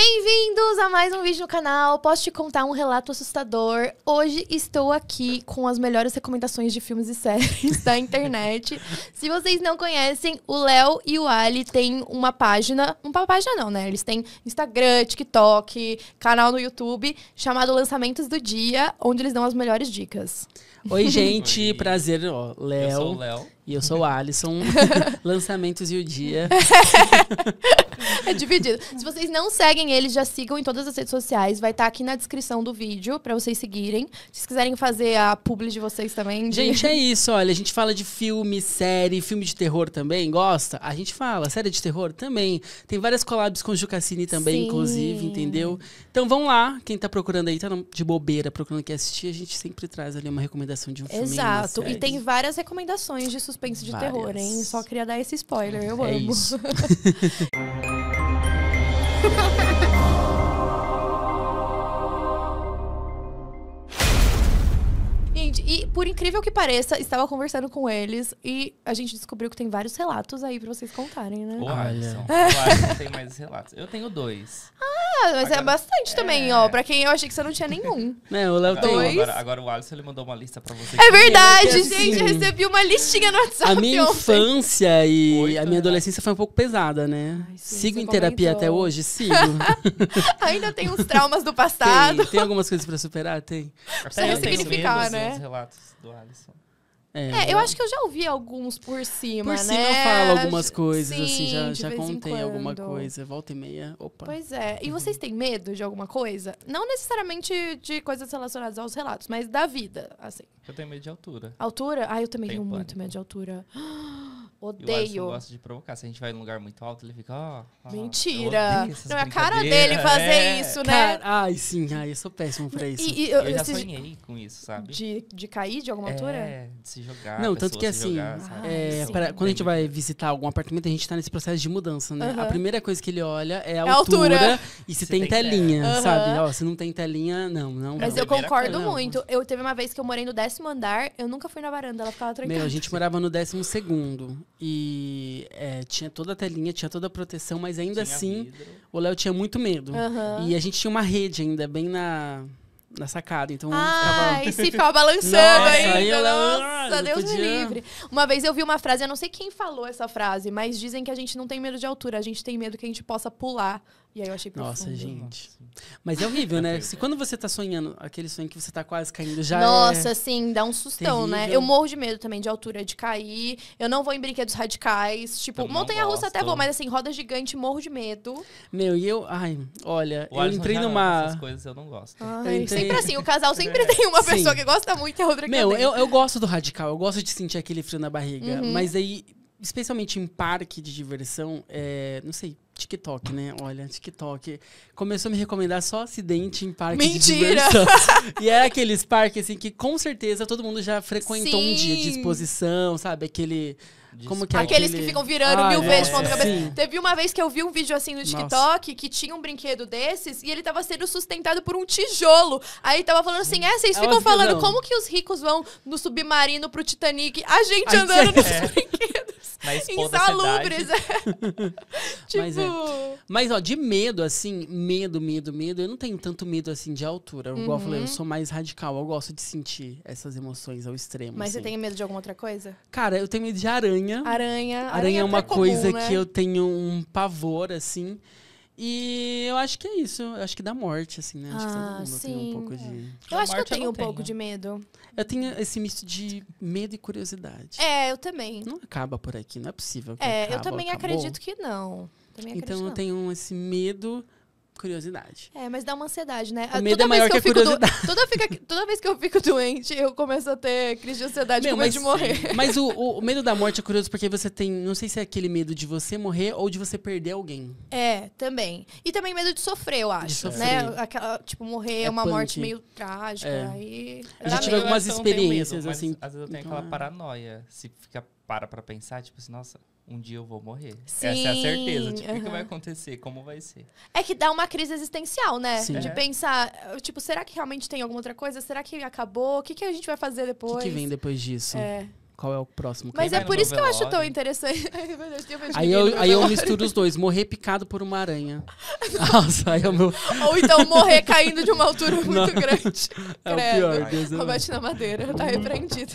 Bem-vindos a mais um vídeo no canal. Posso te contar um relato assustador. Hoje estou aqui com as melhores recomendações de filmes e séries da internet. Se vocês não conhecem, o Léo e o Ali têm uma página, uma página não, né? Eles têm Instagram, TikTok, canal no YouTube chamado Lançamentos do Dia, onde eles dão as melhores dicas. Oi, gente, Oi. prazer, ó, Léo. Eu sou o Léo. E eu sou o Alisson. Lançamentos e o dia. é dividido. Se vocês não seguem eles, já sigam em todas as redes sociais. Vai estar tá aqui na descrição do vídeo para vocês seguirem. Se vocês quiserem fazer a publi de vocês também. De... Gente, é isso. Olha, a gente fala de filme, série, filme de terror também. Gosta? A gente fala. Série de terror também. Tem várias collabs com o Jucassini também, Sim. inclusive, entendeu? Então vão lá, quem tá procurando aí, tá de bobeira procurando que assistir, a gente sempre traz ali uma recomendação de um filme. Exato, e tem várias recomendações de suspense de várias. terror, hein? Só queria dar esse spoiler, eu é amo. Isso. Gente, e por incrível que pareça, estava conversando com eles e a gente descobriu que tem vários relatos aí pra vocês contarem, né? Olha, Olha tem mais relatos. Eu tenho dois. Ah, mas é agora, é bastante é... também, ó. Pra quem eu achei que você não tinha nenhum. Não, o Léo tem dois. Agora, agora, o Alisson ele mandou uma lista pra você. É verdade, assim, gente. Eu recebi uma listinha no WhatsApp. A minha infância e Oito, a minha né? adolescência né? foi um pouco pesada, né? Ai, sim, sigo em terapia comentou. até hoje? Sigo. Ainda tem uns traumas do passado. Tem, tem algumas coisas pra superar? Tem. Pra ressignificar, né? É. os relatos do Alisson. É, é, eu acho que eu já ouvi alguns por cima, por né? Por cima eu falo algumas coisas, Sim, assim, já, já contei alguma coisa. Volta e meia, opa. Pois é. E vocês têm medo de alguma coisa? Não necessariamente de coisas relacionadas aos relatos, mas da vida, assim. Eu tenho medo de altura. Altura? Ah, eu também tenho, tenho muito medo de altura. Odeio. eu o gosta de provocar. Se a gente vai num lugar muito alto, ele fica, ó. Oh, oh, Mentira! Não é a cara dele fazer é. isso, né? Car... Ai, sim, ai, eu sou péssimo pra isso. E, e, eu, eu já sonhei de... com isso, sabe? De, de cair de alguma altura? É, de se jogar. Não, tanto que assim, jogar, ah, é, pra, quando a gente vai visitar algum apartamento, a gente tá nesse processo de mudança, né? A primeira coisa que ele olha é a, é altura, altura, e se, se tem, tem, telinha, sabe? Ó, se não tem telinha, não, não. Mas não. eu concordo muito. Eu teve uma vez que eu morei no décimo andar, eu nunca fui na varanda, ela ficava trancada. Meu, a gente morava no décimo segundo. E é, tinha toda a telinha, tinha toda a proteção, mas ainda tinha assim vidro. o Léo tinha muito medo. Uhum. E a gente tinha uma rede ainda, bem na, na sacada. Então ah, ficava... e se ficava balançando nossa, ainda. Aí Léo, nossa, ah, Deus podia. me livre. Uma vez eu vi uma frase, eu não sei quem falou essa frase, mas dizem que a gente não tem medo de altura, a gente tem medo que a gente possa pular e aí eu achei profundo. Nossa, gente. Mas é horrível, né? Se quando você tá sonhando, aquele sonho que você tá quase caindo já Nossa, é sim, dá um sustão, né? terrível. né? Eu morro de medo também de altura, de cair. Eu não vou em brinquedos radicais. Tipo, montanha-russa até vou, mas assim, roda gigante, morro de medo. Meu, e eu... Ai, olha, o eu entrei já, numa... Essas coisas eu não gosto. Ai, eu entrei... Sempre assim, o casal sempre é. tem uma pessoa sim. que gosta muito e a outra que Meu, eu, eu gosto do radical. Eu gosto de sentir aquele frio na barriga. Uhum. Mas aí, especialmente em parque de diversão, é, não sei, TikTok, né? Olha, TikTok. Começou a me recomendar só acidente em parque Mentira! de diversão. e é aqueles parques, assim, que com certeza todo mundo já frequentou Sim. um dia de exposição, sabe? Aquele... Como que é Aqueles aquele... que ficam virando ah, mil é, vezes ponta é, cabeça. Sim. Teve uma vez que eu vi um vídeo assim no TikTok Nossa. que tinha um brinquedo desses e ele tava sendo sustentado por um tijolo. Aí tava falando assim: é, vocês é ficam falando não. como que os ricos vão no submarino pro Titanic, a gente andando nos é. brinquedos na Insalubres. tipo... Mas, é. Mas, ó, de medo, assim, medo, medo, medo, eu não tenho tanto medo, assim, de altura. Uhum. Igual eu falei, eu uhum. sou mais radical, eu gosto de sentir essas emoções ao extremo. Mas assim. você tem medo de alguma outra coisa? Cara, eu tenho medo de aranha. Aranha. Aranha, aranha é, é uma comum, coisa né? que eu tenho um pavor, assim. E eu acho que é isso. Eu acho que dá morte, assim, né? Acho que todo ah, mundo sim. tem um pouco de. É. Eu acho que eu tenho eu um tenho. pouco de medo. Eu tenho esse misto de medo e curiosidade. É, eu também. Não acaba por aqui, não é possível. é, acaba, eu também acabou. acredito que não. Também acredito então eu tenho esse medo curiosidade. É, mas dá uma ansiedade, né? O ah, medo toda é maior que, que a curiosidade. Do... Toda, fica... toda vez que eu fico doente, eu começo a ter crise de ansiedade com medo de morrer. Mas o, o, medo da morte é curioso porque você tem, não sei se é aquele medo de você morrer ou de você perder alguém. É, também. E também medo de sofrer, eu acho, né? sofrer. né? Aquela, tipo, morrer é uma punk. morte meio trágica. É. Aí... Eu já tive algumas experiências, medo, assim. Às vezes eu tenho então, aquela ah. paranoia, se fica para pra pensar, tipo assim, nossa, um dia eu vou morrer. Sim. Essa é a certeza. Tipo, o que vai acontecer? Como vai ser? É que dá uma crise existencial, né? Sim. De é. pensar, tipo, será que realmente tem alguma outra coisa? Será que acabou? O que, que a gente vai fazer depois? O que, que, vem depois disso? É. Qual é o próximo? Mas é por isso que eu acho tão interessante. aí eu, aí eu misturo os dois. Morrer picado por uma aranha. Nossa, aí é o meu... Ou então morrer caindo de uma altura muito grande. É Credo. o pior. Deus na madeira. Tá repreendido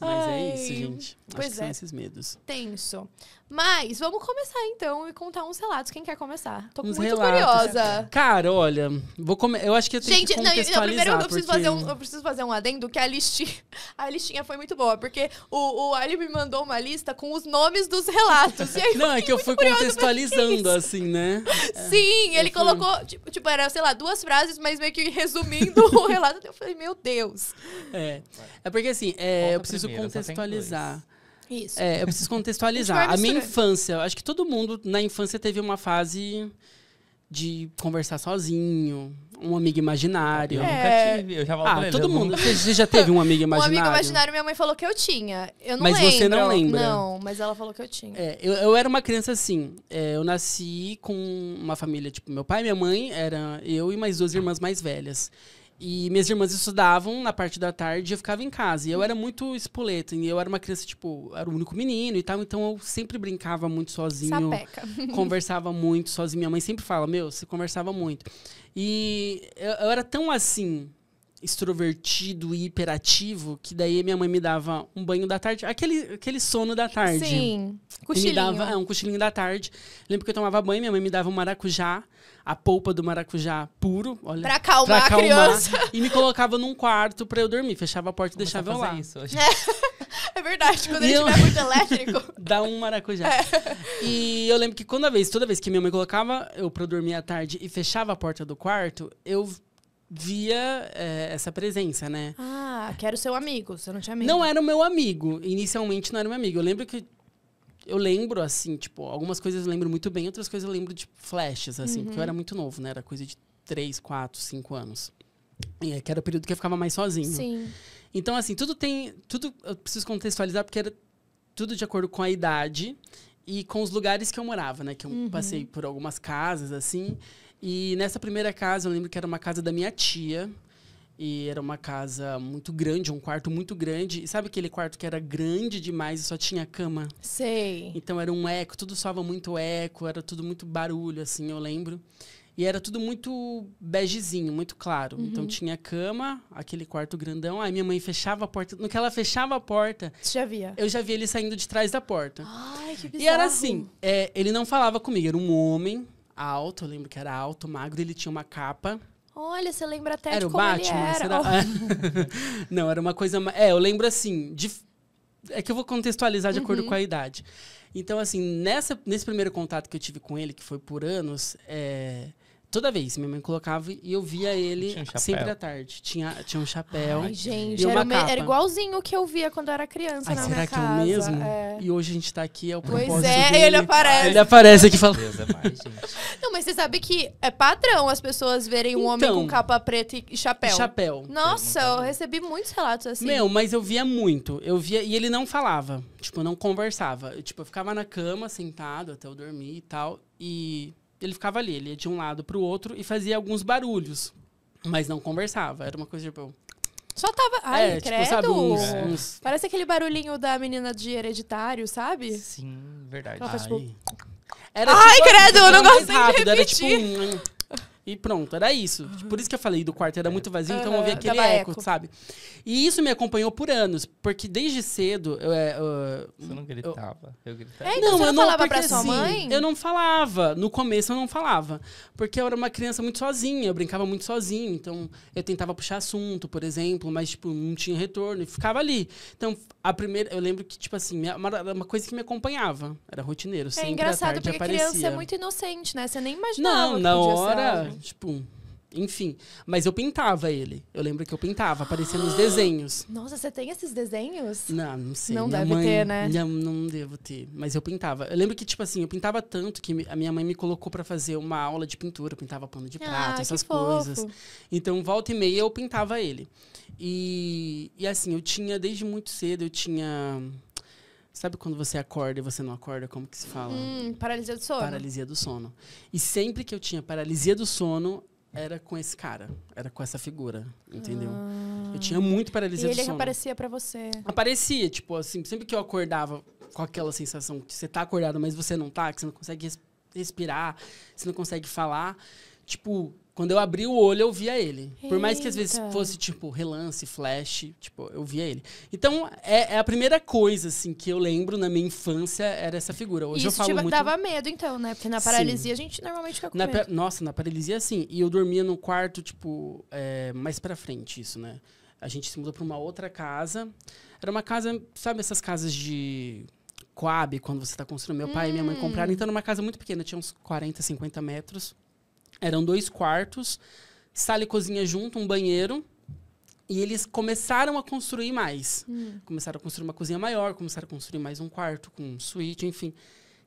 mas é isso, gente. Pois Acho é. são esses medos. Tenso. Mas vamos começar então e contar uns relatos. Quem quer começar? Tô uns muito relatos. curiosa. Cara, olha, vou come... eu acho que eu tenho gente, que contextualizar. Gente, não, primeiro eu preciso, porque... fazer um, eu preciso fazer um adendo que a listinha, a listinha foi muito boa, porque o, o Ali me mandou uma lista com os nomes dos relatos. não, é que eu fui contextualizando, assim, né? É. Sim, é, ele fui... colocou, tipo, tipo, era, sei lá, duas frases, mas meio que resumindo o relato. Eu falei, meu Deus. É, é porque assim, é, é, eu preciso contextualizar. Isso. É, eu preciso contextualizar. A, a minha infância, acho que todo mundo na infância teve uma fase de conversar sozinho, um amigo imaginário. Eu é... tive, eu já ah, todo mundo. Você já teve um amigo imaginário? um amigo imaginário minha mãe falou que eu tinha. Eu não mas lembro. Mas você não lembra. Não, mas ela falou que eu tinha. É, eu, eu era uma criança assim, é, eu nasci com uma família, tipo, meu pai e minha mãe, era eu e mais duas irmãs mais velhas. E minhas irmãs estudavam na parte da tarde e eu ficava em casa. E eu era muito espoleta. E eu era uma criança, tipo, era o único menino e tal. Então eu sempre brincava muito sozinho. Sapeca. Conversava muito sozinho. Minha mãe sempre fala, meu, você conversava muito. E eu, eu era tão assim, extrovertido e hiperativo, que daí minha mãe me dava um banho da tarde, aquele, aquele sono da tarde. Sim, cochilinho. Me dava, é, um cochilinho da tarde. Lembro que eu tomava banho, minha mãe me dava um maracujá, a polpa do maracujá puro, olha. Pra acalmar, pra acalmar a criança. E me colocava num quarto pra eu dormir, fechava a porta e deixava eu lá. Isso hoje. É, é verdade, quando e eu... é muito elétrico. Dá um maracujá. É. E eu lembro que quando a vez, toda vez que minha mãe colocava eu pra dormir à tarde e fechava a porta do quarto, eu via é, essa presença, né? Ah, que era o seu amigo, você não tinha amigo. Não era o meu amigo. Inicialmente não era meu amigo. Eu lembro que. Eu lembro, assim, tipo, algumas coisas eu lembro muito bem, outras coisas eu lembro de flashes, assim, uhum. porque eu uhum. era muito novo, né? Era coisa de 3, 4, 5 anos. E é que era o período que eu ficava mais sozinho. Sim. Então, assim, tudo tem. Tudo eu preciso contextualizar, porque era tudo de acordo com a idade e com os lugares que eu morava, né? Que eu uhum. passei por algumas casas, assim. E nessa primeira casa, eu lembro que era uma casa da minha tia. E era uma casa muito grande, um quarto muito grande. E sabe aquele quarto que era grande demais e só tinha cama? Sei. Então era um eco, tudo soava muito eco, era tudo muito barulho, assim, eu lembro. E era tudo muito begezinho, muito claro. Uhum. Então tinha cama, aquele quarto grandão. Aí minha mãe fechava a porta. No que ela fechava a porta. Você já via? Eu já via ele saindo de trás da porta. Ai, que bizarro. E era assim: é, ele não falava comigo, era um homem alto, eu lembro que era alto, magro, ele tinha uma capa. Olha, você lembra até era de como Batman, ele era. era... Não, era uma coisa... É, eu lembro assim, de... é que eu vou contextualizar de uhum. acordo com a idade. Então, assim, nessa, nesse primeiro contato que eu tive com ele, que foi por anos, é... Toda vez, minha mãe colocava e eu via ele um sempre à tarde. Tinha, tinha um chapéu. Ai, gente, era, era, igualzinho o que eu via quando eu era criança Ai, na será minha que casa. é o mesmo? É. E hoje a gente tá aqui, é o propósito Pois é, dele. ele aparece. Ele aparece aqui falando. É não, mas você sabe que é padrão as pessoas verem um então, homem com então, capa preta e chapéu. Chapéu. Nossa, eu, eu recebi muitos relatos assim. Meu, mas eu via muito. Eu via. E ele não falava. Tipo, não conversava. Eu, tipo, eu ficava na cama, sentado até eu dormir e tal. E ele ficava ali, ele ia de um lado para o outro e fazia alguns barulhos, mas não conversava. Era uma coisa tipo. Só tava. É, ai, é, credo. Tipo, sabe, uns, é. uns... Parece aquele barulhinho da menina de hereditário, sabe? Sim, verdade. Ela faz, tipo... Era, Ai, tipo, credo, eu não gosto de repetir. Era, tipo, um... E pronto, era isso. Uhum. Tipo, por isso que eu falei do quarto era muito é. vazio, então eu vi aquele eco, eco, sabe? E isso me acompanhou por anos, porque desde cedo. Eu, é, eu, Você não gritava, eu, eu gritava. É, então não, você não eu não falava porque, pra sua assim, mãe? Eu não falava. No começo eu não falava. Porque eu era uma criança muito sozinha, eu brincava muito sozinho. Então eu tentava puxar assunto, por exemplo, mas, tipo, não tinha retorno e ficava ali. Então, a primeira. Eu lembro que, tipo assim, uma, uma coisa que me acompanhava. Era rotineiro. É sempre engraçado, porque aparecia. criança é muito inocente, né? Você nem imaginava. Não, na hora. Tipo, enfim. Mas eu pintava ele. Eu lembro que eu pintava, aparecia nos desenhos. Nossa, você tem esses desenhos? Não, não sei. Não minha deve mãe, ter, né? não devo ter. Mas eu pintava. Eu lembro que, tipo assim, eu pintava tanto que a minha mãe me colocou para fazer uma aula de pintura. Eu pintava pano de ah, prata, ah, essas coisas. Então, volta e meia, eu pintava ele. E, e assim, eu tinha, desde muito cedo, eu tinha Sabe quando você acorda e você não acorda? Como que se fala? Hum, paralisia do sono. Paralisia do sono. E sempre que eu tinha paralisia do sono, era com esse cara, era com essa figura, entendeu? Ah. Eu tinha ah. muito paralisia do sono. ele aparecia para você. Aparecia, tipo assim, sempre que eu acordava com aquela sensação que você tá acordado, mas você não tá, que você não consegue respirar, você não consegue falar, tipo, quando eu abri o olho, eu via ele. Eita. Por mais que às vezes fosse, tipo, relance, flash, tipo, eu via ele. Então, é, é, a primeira coisa, assim, que eu lembro na minha infância era essa figura. Hoje Isso eu falo tipo, muito... dava medo, então, né? Porque na paralisia sim. a gente normalmente fica com na medo. Nossa, na paralisia, sim. E eu dormia no quarto, tipo, é, mais pra frente isso, né? A gente se mudou pra uma outra casa. Era uma casa, sabe essas casas de... Coab, quando você está construindo. Meu hum. pai e minha mãe hum. compraram. Então, era uma casa muito pequena, tinha uns 40, 50 metros. Eram dois quartos, sala e cozinha junto, um banheiro. E eles começaram a construir mais. Hum. Começaram a construir uma cozinha maior, começaram a construir mais um quarto com suíte, enfim.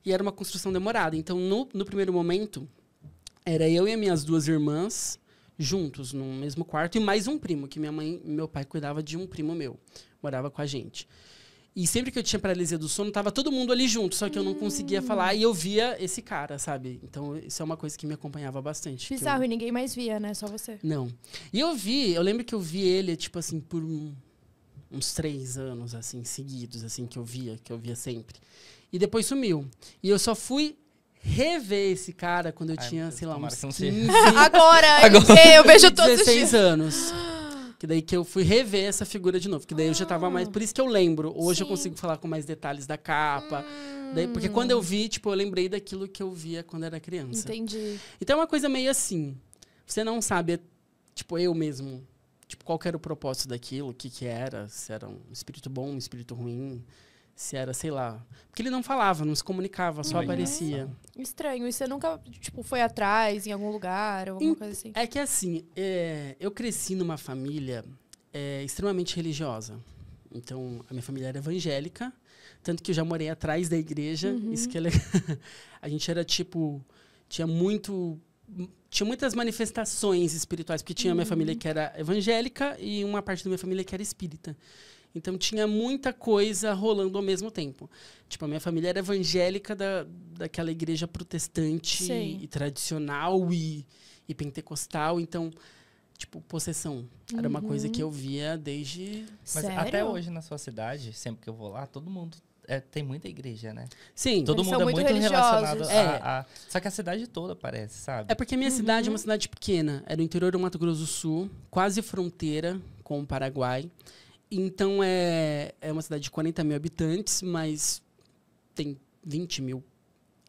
E era uma construção demorada. Então, no, no primeiro momento, era eu e as minhas duas irmãs juntos, no mesmo quarto, e mais um primo, que minha mãe meu pai cuidava de um primo meu, morava com a gente. E sempre que eu tinha paralisia do sono, tava todo mundo ali junto, só que eu não conseguia falar e eu via esse cara, sabe? Então isso é uma coisa que me acompanhava bastante. Bizarro, eu... e ninguém mais via, né? Só você. Não. E eu vi, eu lembro que eu vi ele, tipo assim, por uns três anos, assim, seguidos, assim, que eu via, que eu via sempre. E depois sumiu. E eu só fui rever esse cara quando eu Ai, tinha, sei lá, uns 15... Agora, Agora. eu vejo todos 16 os dias. anos. Que daí que eu fui rever essa figura de novo. Que daí eu já tava mais. Por isso que eu lembro. Hoje Sim. eu consigo falar com mais detalhes da capa. Hum. Daí, porque quando eu vi, tipo, eu lembrei daquilo que eu via quando era criança. Entendi. Então é uma coisa meio assim. Você não sabe, tipo, eu mesmo. Tipo, qual era o propósito daquilo, o que que era, se era um espírito bom, um espírito ruim. Se era, sei lá. Porque ele não falava, não se comunicava, só aparecia. Estranho. E você nunca, tipo, foi atrás em algum lugar ou alguma e, coisa assim? É que assim, é, eu cresci numa família é, extremamente religiosa. Então, a minha família era evangélica, tanto que eu já morei atrás da igreja. Uhum. Isso que é legal. a gente era tipo. Tinha muito tinha muitas manifestações espirituais, porque tinha uhum. minha família que era evangélica e uma parte da minha família que era espírita. Então tinha muita coisa rolando ao mesmo tempo. Tipo, a minha família era evangélica da, daquela igreja protestante e, e, tradicional e, e pentecostal. Então, tipo, possessão. Era uma coisa que eu uhum. via desde. Mas Sério? até hoje na sua cidade, sempre que eu vou lá, todo mundo é, tem muita igreja, né? Sim. Todo mundo é muito, relacionado é. A, a, Só que a cidade toda parece, sabe? É porque a minha uhum. cidade é uma cidade pequena. É no interior do Mato Grosso do Sul, quase fronteira com o Paraguai. Então é, é uma cidade de 40 mil habitantes, mas tem 20 mil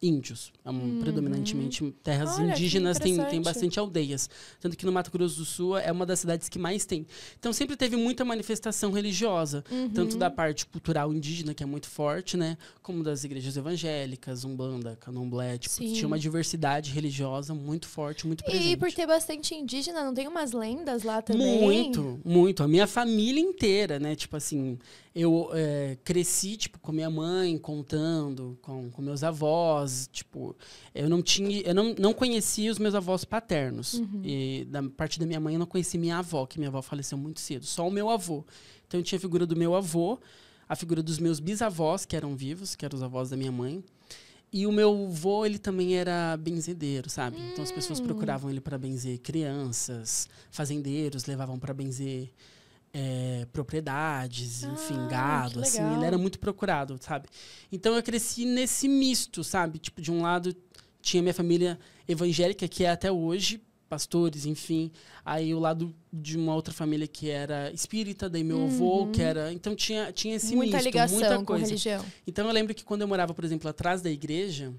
índios, é uhum. predominantemente terras Olha, indígenas, tem, tem bastante aldeias. Tanto que no Mato Grosso do Sul é uma das cidades que mais tem. Então sempre teve muita manifestação religiosa, uhum. tanto da parte cultural indígena, que é muito forte, né? Como das igrejas evangélicas, Umbanda, Canomblé. tipo, tinha uma diversidade religiosa muito forte, muito presente. E por ter bastante indígena, não tem umas lendas lá também? Muito, muito. A minha família inteira, né? Tipo assim, eu é, cresci, tipo, com minha mãe contando, com, com meus avós, tipo, eu não tinha, eu não, não conhecia os meus avós paternos. Uhum. E da parte da minha mãe eu não conhecia minha avó, que minha avó faleceu muito cedo, só o meu avô. Então eu tinha a figura do meu avô, a figura dos meus bisavós que eram vivos, que eram os avós da minha mãe. E o meu avô, ele também era benzedeiro, sabe? Então as pessoas hum. procuravam ele para benzer crianças, fazendeiros levavam para benzer é, propriedades, ah, enfim, gado, assim. Ele era muito procurado, sabe? Então eu cresci nesse misto, sabe? Tipo, de um lado tinha minha família evangélica, que é até hoje, pastores, enfim. Aí o lado de uma outra família que era espírita, daí meu uhum. avô, que era. Então tinha, tinha esse muita misto, ligação muita coisa. Com religião. Então eu lembro que quando eu morava, por exemplo, atrás da igreja,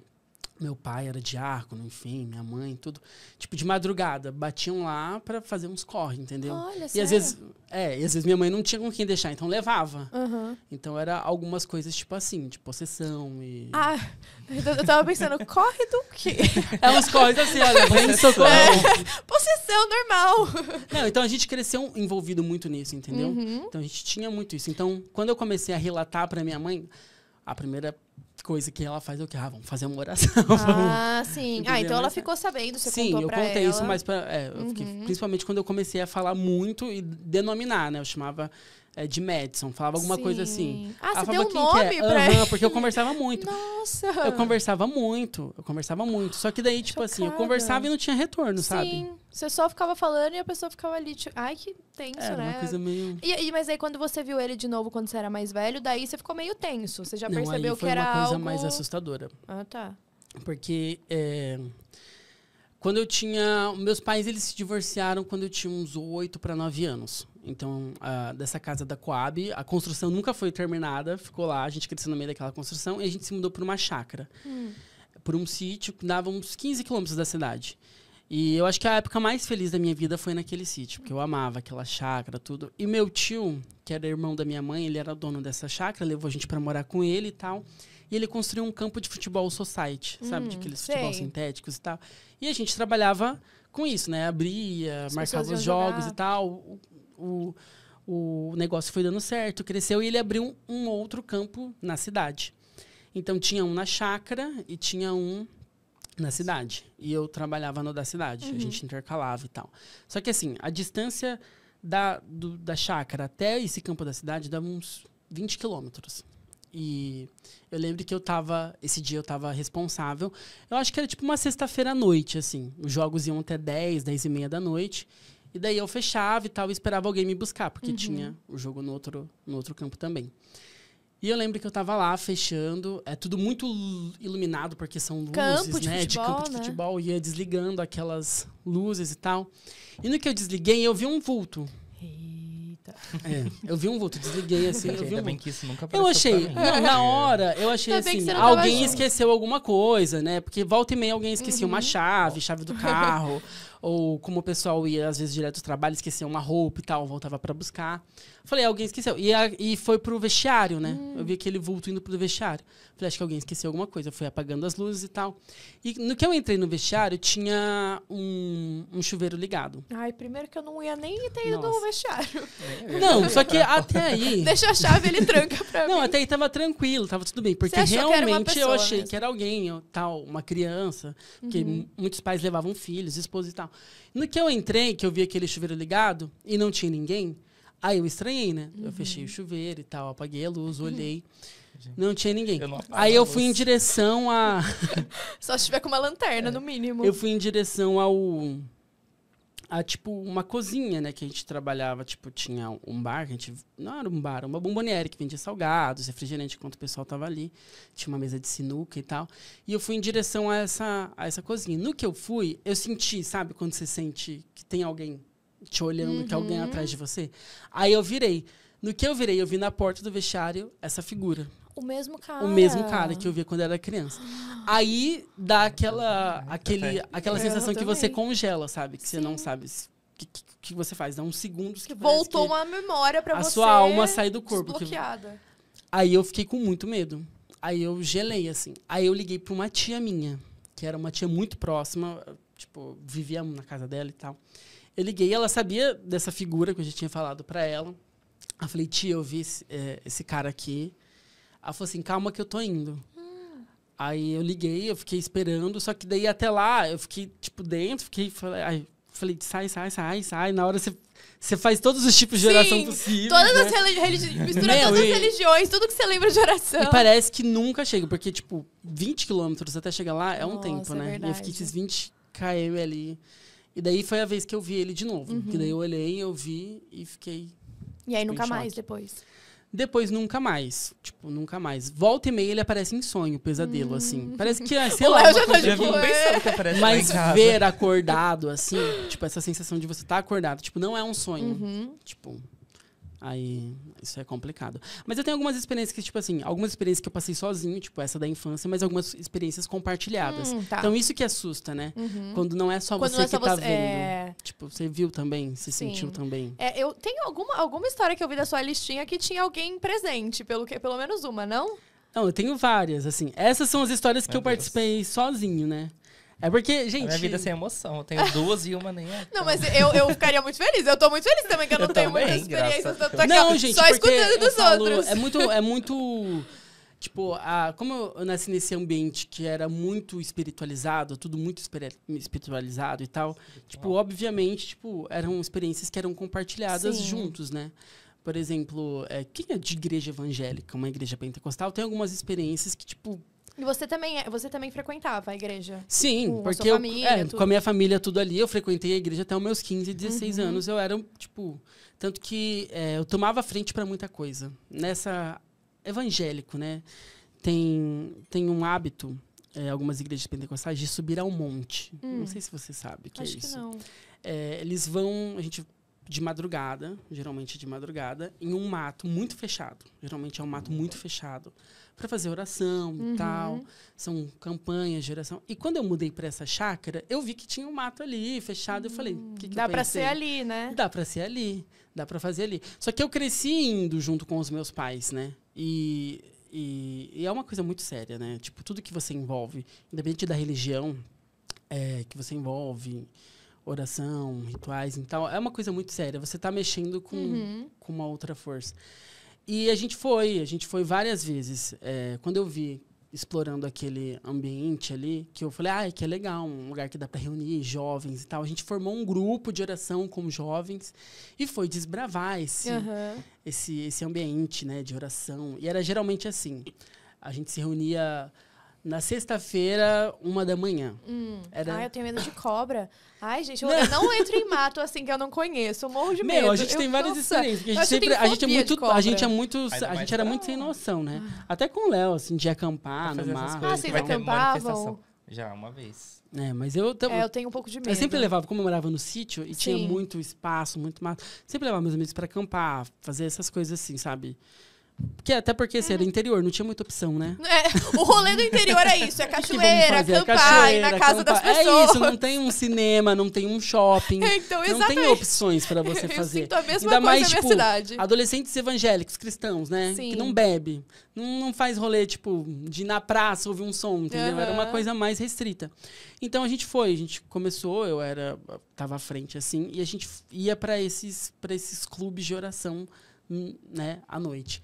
meu pai era diácono, enfim, minha mãe, tudo. Tipo, de madrugada, batiam lá para fazer uns corre, entendeu? Olha, e sério? às vezes, é, e às vezes minha mãe não tinha com quem deixar, então levava. Uhum. Então era algumas coisas, tipo assim, de possessão e. Ah, eu tava pensando, corre do quê? É uns corre assim, olha, vem socorro. É, possessão normal. Não, então a gente cresceu envolvido muito nisso, entendeu? Uhum. Então a gente tinha muito isso. Então, quando eu comecei a relatar para minha mãe, a primeira coisas que ela faz, o que, ah, vamos fazer uma oração. Ah, sim. Ah, então ela ficou sabendo, você sim, contou pra ela. Sim, eu contei isso, mas pra, é, uhum. fiquei, principalmente quando eu comecei a falar muito e denominar, né? Eu chamava é, de Madison, falava alguma Sim. coisa assim. Ah, ela você deu um é? nome é. pra uhum, porque eu conversava muito. Nossa! Eu conversava muito, eu conversava muito. Só que daí, tipo Chocada. assim, eu conversava e não tinha retorno, Sim. sabe? Você só ficava falando e a pessoa ficava ali, tipo, ai, que tenso, é, né? Uma coisa meio... E, e, mas aí, quando você viu ele de novo, quando você era mais velho, daí você ficou meio tenso. Você já não, percebeu que era algo... foi uma coisa algo... mais assustadora. Ah, tá. Porque... É quando eu tinha. Meus pais eles se divorciaram quando eu tinha uns oito para nove anos. Então, uh, dessa casa da Coab, a construção nunca foi terminada, ficou lá, a gente cresceu no meio daquela construção e a gente se mudou para uma chácara. Hum. Por um sítio que dava uns 15 quilômetros da cidade. E eu acho que a época mais feliz da minha vida foi naquele sítio, porque eu amava aquela chácara, tudo. E meu tio, que era irmão da minha mãe, ele era dono dessa chácara, levou a gente para morar com ele e tal. E ele construiu um campo de futebol society, hum, sabe? De hum, aqueles sei. futebol sintéticos e tal. E a gente trabalhava com isso, né? Abria, As marcava os jogos jogar. e tal o, o negócio foi dando certo, cresceu e ele abriu um, um outro campo na cidade. Então tinha um na chácara e tinha um na cidade. E eu trabalhava no da cidade, uhum. a gente intercalava e tal. Só que assim, a distância da, do, da chácara até esse campo da cidade dava uns 20 quilômetros. E eu lembro que eu tava. Esse dia eu tava responsável. Eu acho que era tipo uma sexta-feira à noite, assim. Os jogos iam até 10, 10 e meia da noite. E daí eu fechava e tal, e esperava alguém me buscar, porque uhum. tinha o jogo no outro, no outro campo também. E eu lembro que eu tava lá fechando, é tudo muito iluminado, porque são luzes, campo de né? Futebol, de campo de né? futebol, ia desligando aquelas luzes e tal. E no que eu desliguei, eu vi um vulto. Eita. É, eu vi um vulto, desliguei assim. Eu, vi um vulto. eu achei, na é. hora, eu achei assim, alguém esqueceu alguma coisa, né? Porque volta e meia alguém esquecia uhum. uma chave, chave do carro. Ou como o pessoal ia, às vezes, direto do trabalho, esquecia uma roupa e tal, voltava para buscar. Falei, alguém esqueceu. E, a, e foi pro vestiário, né? Hum. Eu vi aquele vulto indo pro vestiário. Falei, acho que alguém esqueceu alguma coisa. Eu fui apagando as luzes e tal. E no que eu entrei no vestiário, tinha um, um chuveiro ligado. Ai, primeiro que eu não ia nem ter ido Nossa. no vestiário. Não, só que até aí. Deixa a chave, ele tranca pra não, mim. Não, até aí tava tranquilo, tava tudo bem. Porque realmente eu achei mesmo. que era alguém, tal, uma criança. Porque uhum. muitos pais levavam filhos, esposa e tal. No que eu entrei, que eu vi aquele chuveiro ligado e não tinha ninguém. Aí eu estranhei, né? Uhum. Eu fechei o chuveiro e tal, apaguei a luz, uhum. olhei. Gente, não tinha ninguém. Eu não Aí eu fui em direção a. Só se tiver com uma lanterna, é. no mínimo. Eu fui em direção ao. A, tipo, uma cozinha, né? Que a gente trabalhava, tipo, tinha um bar, que a gente. Não era um bar, uma bomboniere que vendia salgados, refrigerante, enquanto o pessoal tava ali. Tinha uma mesa de sinuca e tal. E eu fui em direção a essa, a essa cozinha. No que eu fui, eu senti, sabe, quando você sente que tem alguém te olhando, uhum. que alguém uhum. atrás de você. Aí eu virei. No que eu virei, eu vi na porta do vestiário essa figura. O mesmo cara. O mesmo cara que eu via quando era criança. Ah. Aí dá aquela, uhum. aquele, aquela sensação que você congela, sabe? Que Sim. você não sabe que, que, que, você faz? Dá uns segundos que Voltou que uma memória para você. A sua alma sai do corpo. Desbloqueada. Que... Aí eu fiquei com muito medo. Aí eu gelei, assim. Aí eu liguei pra uma tia minha, que era uma tia muito próxima. Tipo, vivia na casa dela e tal. Eu liguei, ela sabia dessa figura que eu já tinha falado para ela. Eu falei, tia, eu vi esse, é, esse, cara aqui. Ela falou assim, calma que eu tô indo. Hum. Aí eu liguei, eu fiquei esperando, só que daí até lá, eu fiquei, tipo, dentro, fiquei, falei, falei sai, sai, sai, sai. Na hora você você faz todos os tipos de Sim, oração possível. Todas né? as religiões. Mistura Meu, todas e... as religiões, tudo que você lembra de oração. E parece que nunca chega, porque, tipo, 20 quilômetros até chegar lá é um Nossa, tempo, é né? É e eu fiquei esses 20 km ali. E daí foi a vez que eu vi ele de novo. Uhum. Que daí eu olhei, eu vi e fiquei. E aí nunca mais depois? Depois nunca mais. Tipo, nunca mais. Volta e meia ele aparece em sonho, pesadelo, hum. assim. Parece que, ah, sei lá. Eu já, tá Mas ver acordado, assim, tipo, essa sensação de você estar tá acordado. Tipo, não é um sonho. Uhum. Tipo, Aí, isso é complicado. Mas eu tenho algumas experiências que, tipo assim, algumas experiências que eu passei sozinho, tipo essa da infância, mas algumas experiências compartilhadas. Hum, tá. Então, isso que assusta, né? Uhum. Quando não é só Quando você é só que tá você, tá vendo. É... Tipo, você viu também, se Sim. sentiu também. É, eu tenho alguma, alguma história que eu vi da sua listinha que tinha alguém presente, pelo, que, pelo menos uma, não? Não, eu tenho várias, assim. Essas são as histórias que eu participei sozinho, né? É porque, gente. A minha vida é sem emoção. Eu tenho duas e uma nem. É. Não, mas eu, eu ficaria muito feliz. Eu tô muito feliz também, que eu não eu tenho muitas experiências. Eu tô aqui, não, gente, só escutando dos falo, outros. É muito. É muito tipo, a, como eu nasci nesse ambiente que era muito espiritualizado, tudo muito espiritualizado e tal, tipo, obviamente, tipo, eram experiências que eram compartilhadas Sim. juntos, né? Por exemplo, é, quem é de igreja evangélica, uma igreja pentecostal, tem algumas experiências que, tipo, e você também, é, você também frequentava a igreja? Sim, com porque família, eu, é, com a minha família tudo ali, eu frequentei a igreja até os meus 15, 16 uhum. anos. Eu era, tipo, tanto que é, eu tomava frente para muita coisa. Nessa evangélico, né? Tem, tem um hábito, é, algumas igrejas pentecostais, de subir ao monte. Hum. Não sei se você sabe o que é Acho é isso. Que não. É, eles vão, a gente de madrugada, geralmente de madrugada, em um mato muito fechado. Geralmente é um mato muito fechado para fazer oração e uhum. tal. São campanhas de oração. E quando eu mudei para essa chácara, eu vi que tinha um mato ali, fechado. Uhum. Eu falei, que que Dá para ser ali, né? Dá para ser ali. Dá para fazer ali. Só que eu cresci indo junto com os meus pais, né? E, e, e é uma coisa muito séria, né? Tipo, tudo que você envolve, independente da religião é, que você envolve oração, rituais e tal, é uma coisa muito séria. Você está mexendo com, uhum. com uma outra força. E a gente foi, a gente foi várias vezes. É, quando eu vi explorando aquele ambiente ali, que eu falei, ah, que é legal, um lugar que dá para reunir jovens e tal. A gente formou um grupo de oração com jovens e foi desbravar esse, uhum. esse, esse ambiente né, de oração. E era geralmente assim, a gente se reunia na sexta-feira, uma da manhã. Hum. Era... Ai, eu tenho medo de cobra. Ai, gente, eu não. não entro em mato assim que eu não conheço. Eu morro de medo. Meu, a gente eu tem várias experiências. É a gente, sempre, a gente é muito. A gente é muito. A gente era muito sem noção, né? Ah. Até com o Léo, assim, de acampar no mato. Ah, vocês acampavam? Já, uma vez. É, mas eu também. eu tenho um pouco de medo. Eu sempre levava, como eu morava no sítio e Sim. tinha muito espaço, muito mato, sempre levava meus amigos para acampar, fazer essas coisas assim, sabe? Porque, é até porque você assim, é era interior, não tinha muita opção, né? É, o rolê do interior é isso: é cachoeira, é acampar, ir na casa acampar. das pessoas. É isso, não tem um cinema, não tem um shopping. então, não tem opções para você fazer. Eu sinto a mesma Ainda coisa mais, na tipo, minha cidade. Adolescentes evangélicos, cristãos, né? Sim. Que não bebe. Não, não faz rolê, tipo, de ir na praça ouvir um som, entendeu? Uhum. Era uma coisa mais restrita. Então a gente foi, a gente começou, eu era. tava à frente, assim, e a gente ia para esses, esses clubes de oração, hum, né, à noite.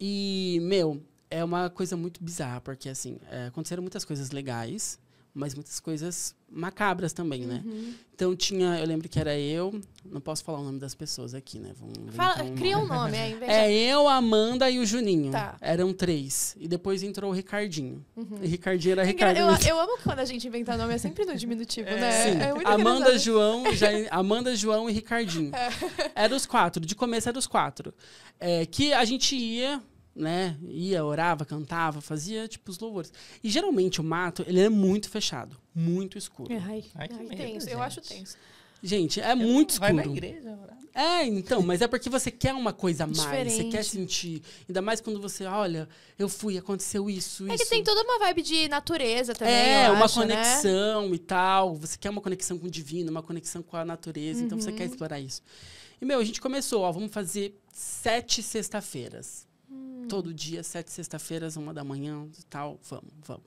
E, meu, é uma coisa muito bizarra, porque, assim, é, aconteceram muitas coisas legais mas muitas coisas macabras também, né? Uhum. Então tinha, eu lembro que era eu, não posso falar o nome das pessoas aqui, né? Vamos Fala, um cria nome. um nome é, é aí. É eu, a Amanda e o Juninho. Tá. Eram três. E depois entrou o Ricardinho. Uhum. E Ricardinho era é Ricardinho. Eu, eu, amo quando a gente inventa nome, é sempre no diminutivo, é. né? Sim. É muito Amanda, João, já, Amanda, João e Ricardinho. É. Eram os quatro. De começo eram os quatro. É, que a gente ia né? Ia, orava, cantava, fazia tipo os louvores. E geralmente o mato, ele é muito fechado, muito escuro. Ai, Ai, Ai medo, tenso, gente. eu acho tenso. Gente, é eu muito escuro. Vai na igreja, orar. Né? É, então, mas é porque você quer uma coisa mais, você quer sentir. Ainda mais quando você olha, eu fui, aconteceu isso, é isso. É que tem toda uma vibe de natureza também. É, uma acho, né? conexão né? e tal. Você quer uma conexão com o divino, uma conexão com a natureza, uhum. então você quer uhum. explorar isso. E, meu, a gente começou, ó, vamos fazer sete sexta-feiras. Todo dia, sete sexta-feiras, uma da manhã, e tal, vamos, vamos.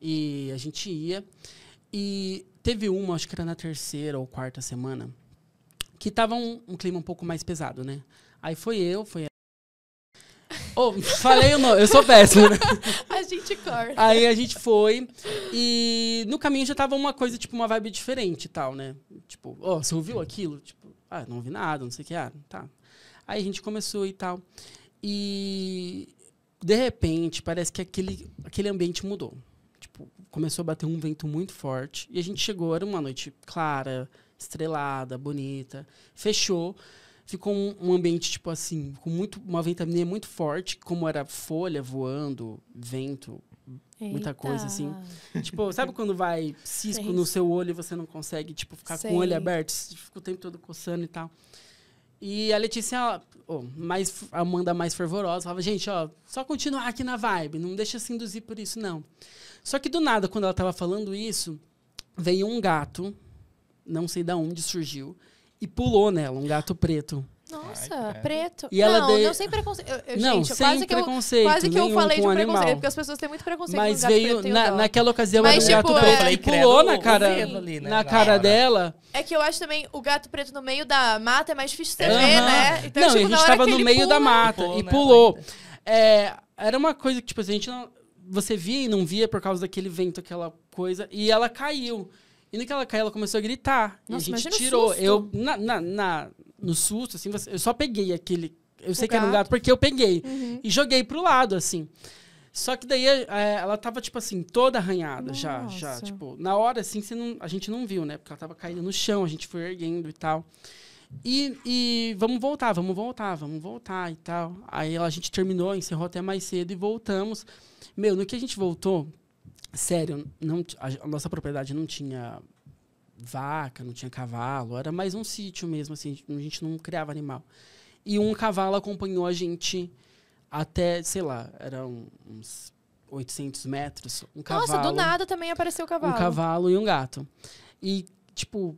E a gente ia. E teve uma, acho que era na terceira ou quarta semana, que tava um, um clima um pouco mais pesado, né? Aí foi eu, foi Oh, falei o nome, eu sou péssimo. Né? A gente corta. Aí a gente foi e no caminho já tava uma coisa, tipo, uma vibe diferente e tal, né? Tipo, ó, oh, você ouviu aquilo? Tipo, ah, não ouvi nada, não sei o que, ah, tá. Aí a gente começou e tal. E de repente, parece que aquele, aquele ambiente mudou. Tipo, começou a bater um vento muito forte. E a gente chegou, era uma noite clara, estrelada, bonita. Fechou. Ficou um, ambiente, tipo assim, com muito, uma ventania muito forte, como era folha voando, vento, Eita. muita coisa, assim. tipo, sabe quando vai cisco Sei. no seu olho e você não consegue, tipo, ficar Sei. com o olho aberto? Fica o tempo todo coçando e tal. E a Letícia, ela, oh, mais, a Amanda mais fervorosa, falava, gente, ó, só continuar aqui na vibe, não deixa se induzir por isso, não. Só que do nada, quando ela tava falando isso, veio um gato, não sei de onde surgiu, e pulou nela, um gato preto. Nossa, Ai, preto. E ela não, de... não sem preconceito. Não, gente, sem quase preconceito. Que eu, quase que eu falei de um preconceito, animal. porque as pessoas têm muito preconceito. Mas veio, na, naquela ocasião, Mas, era tipo, um gato é... preto E pulou na cara, ali, né, na cara dela. É que eu acho também o gato preto no meio da mata é mais difícil de ver, né? Então, não, tipo, a gente tava no meio pula, da mata pulou, e né? pulou. É, era uma coisa que, tipo, a gente não. Você via e não via por causa daquele vento, aquela coisa, e ela caiu. E naquela ela caiu, ela começou a gritar. Nossa, e a gente tirou. Eu, na, na, na, no susto, assim, eu só peguei aquele. Eu sei o que gato. era um gato porque eu peguei uhum. e joguei pro lado, assim. Só que daí é, ela tava, tipo assim, toda arranhada Nossa. já, já. Tipo, na hora, assim, não, a gente não viu, né? Porque ela tava caindo no chão, a gente foi erguendo e tal. E, e vamos voltar, vamos voltar, vamos voltar e tal. Aí a gente terminou, encerrou até mais cedo e voltamos. Meu, no que a gente voltou, sério, não, a, a nossa propriedade não tinha vaca, não tinha cavalo, era mais um sítio mesmo, assim, a gente não criava animal. E um cavalo acompanhou a gente até, sei lá, eram uns 800 metros. Um cavalo, Nossa, do nada também apareceu o cavalo. Um cavalo e um gato. E, tipo,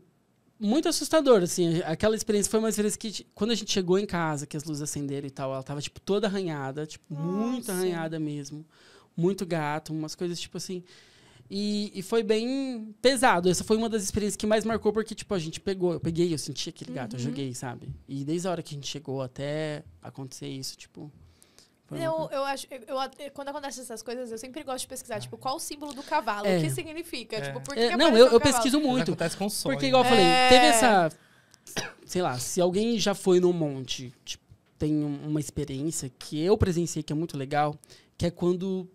muito assustador, assim. Aquela experiência foi uma experiência que, quando a gente chegou em casa, que as luzes acenderam e tal, ela tava, tipo, toda arranhada, tipo, Nossa. muito arranhada mesmo. Muito gato, umas coisas, tipo assim. E, e, foi bem pesado. Essa foi uma das experiências que mais marcou, porque, tipo, a gente pegou, eu peguei, eu senti aquele gato, uhum. eu joguei, sabe? E desde a hora que a gente chegou até acontecer isso, tipo. Eu, eu acho, eu, eu, quando acontece essas coisas, eu sempre gosto de pesquisar, ah. tipo, qual o símbolo do cavalo, é. o que significa, é. tipo, por que é, Não, eu, eu pesquiso muito. Acontece com sonho. Porque, igual eu né? falei, é. teve essa. Sei lá, se alguém já foi no monte, tipo, tem uma experiência que eu presenciei que é muito legal, que é quando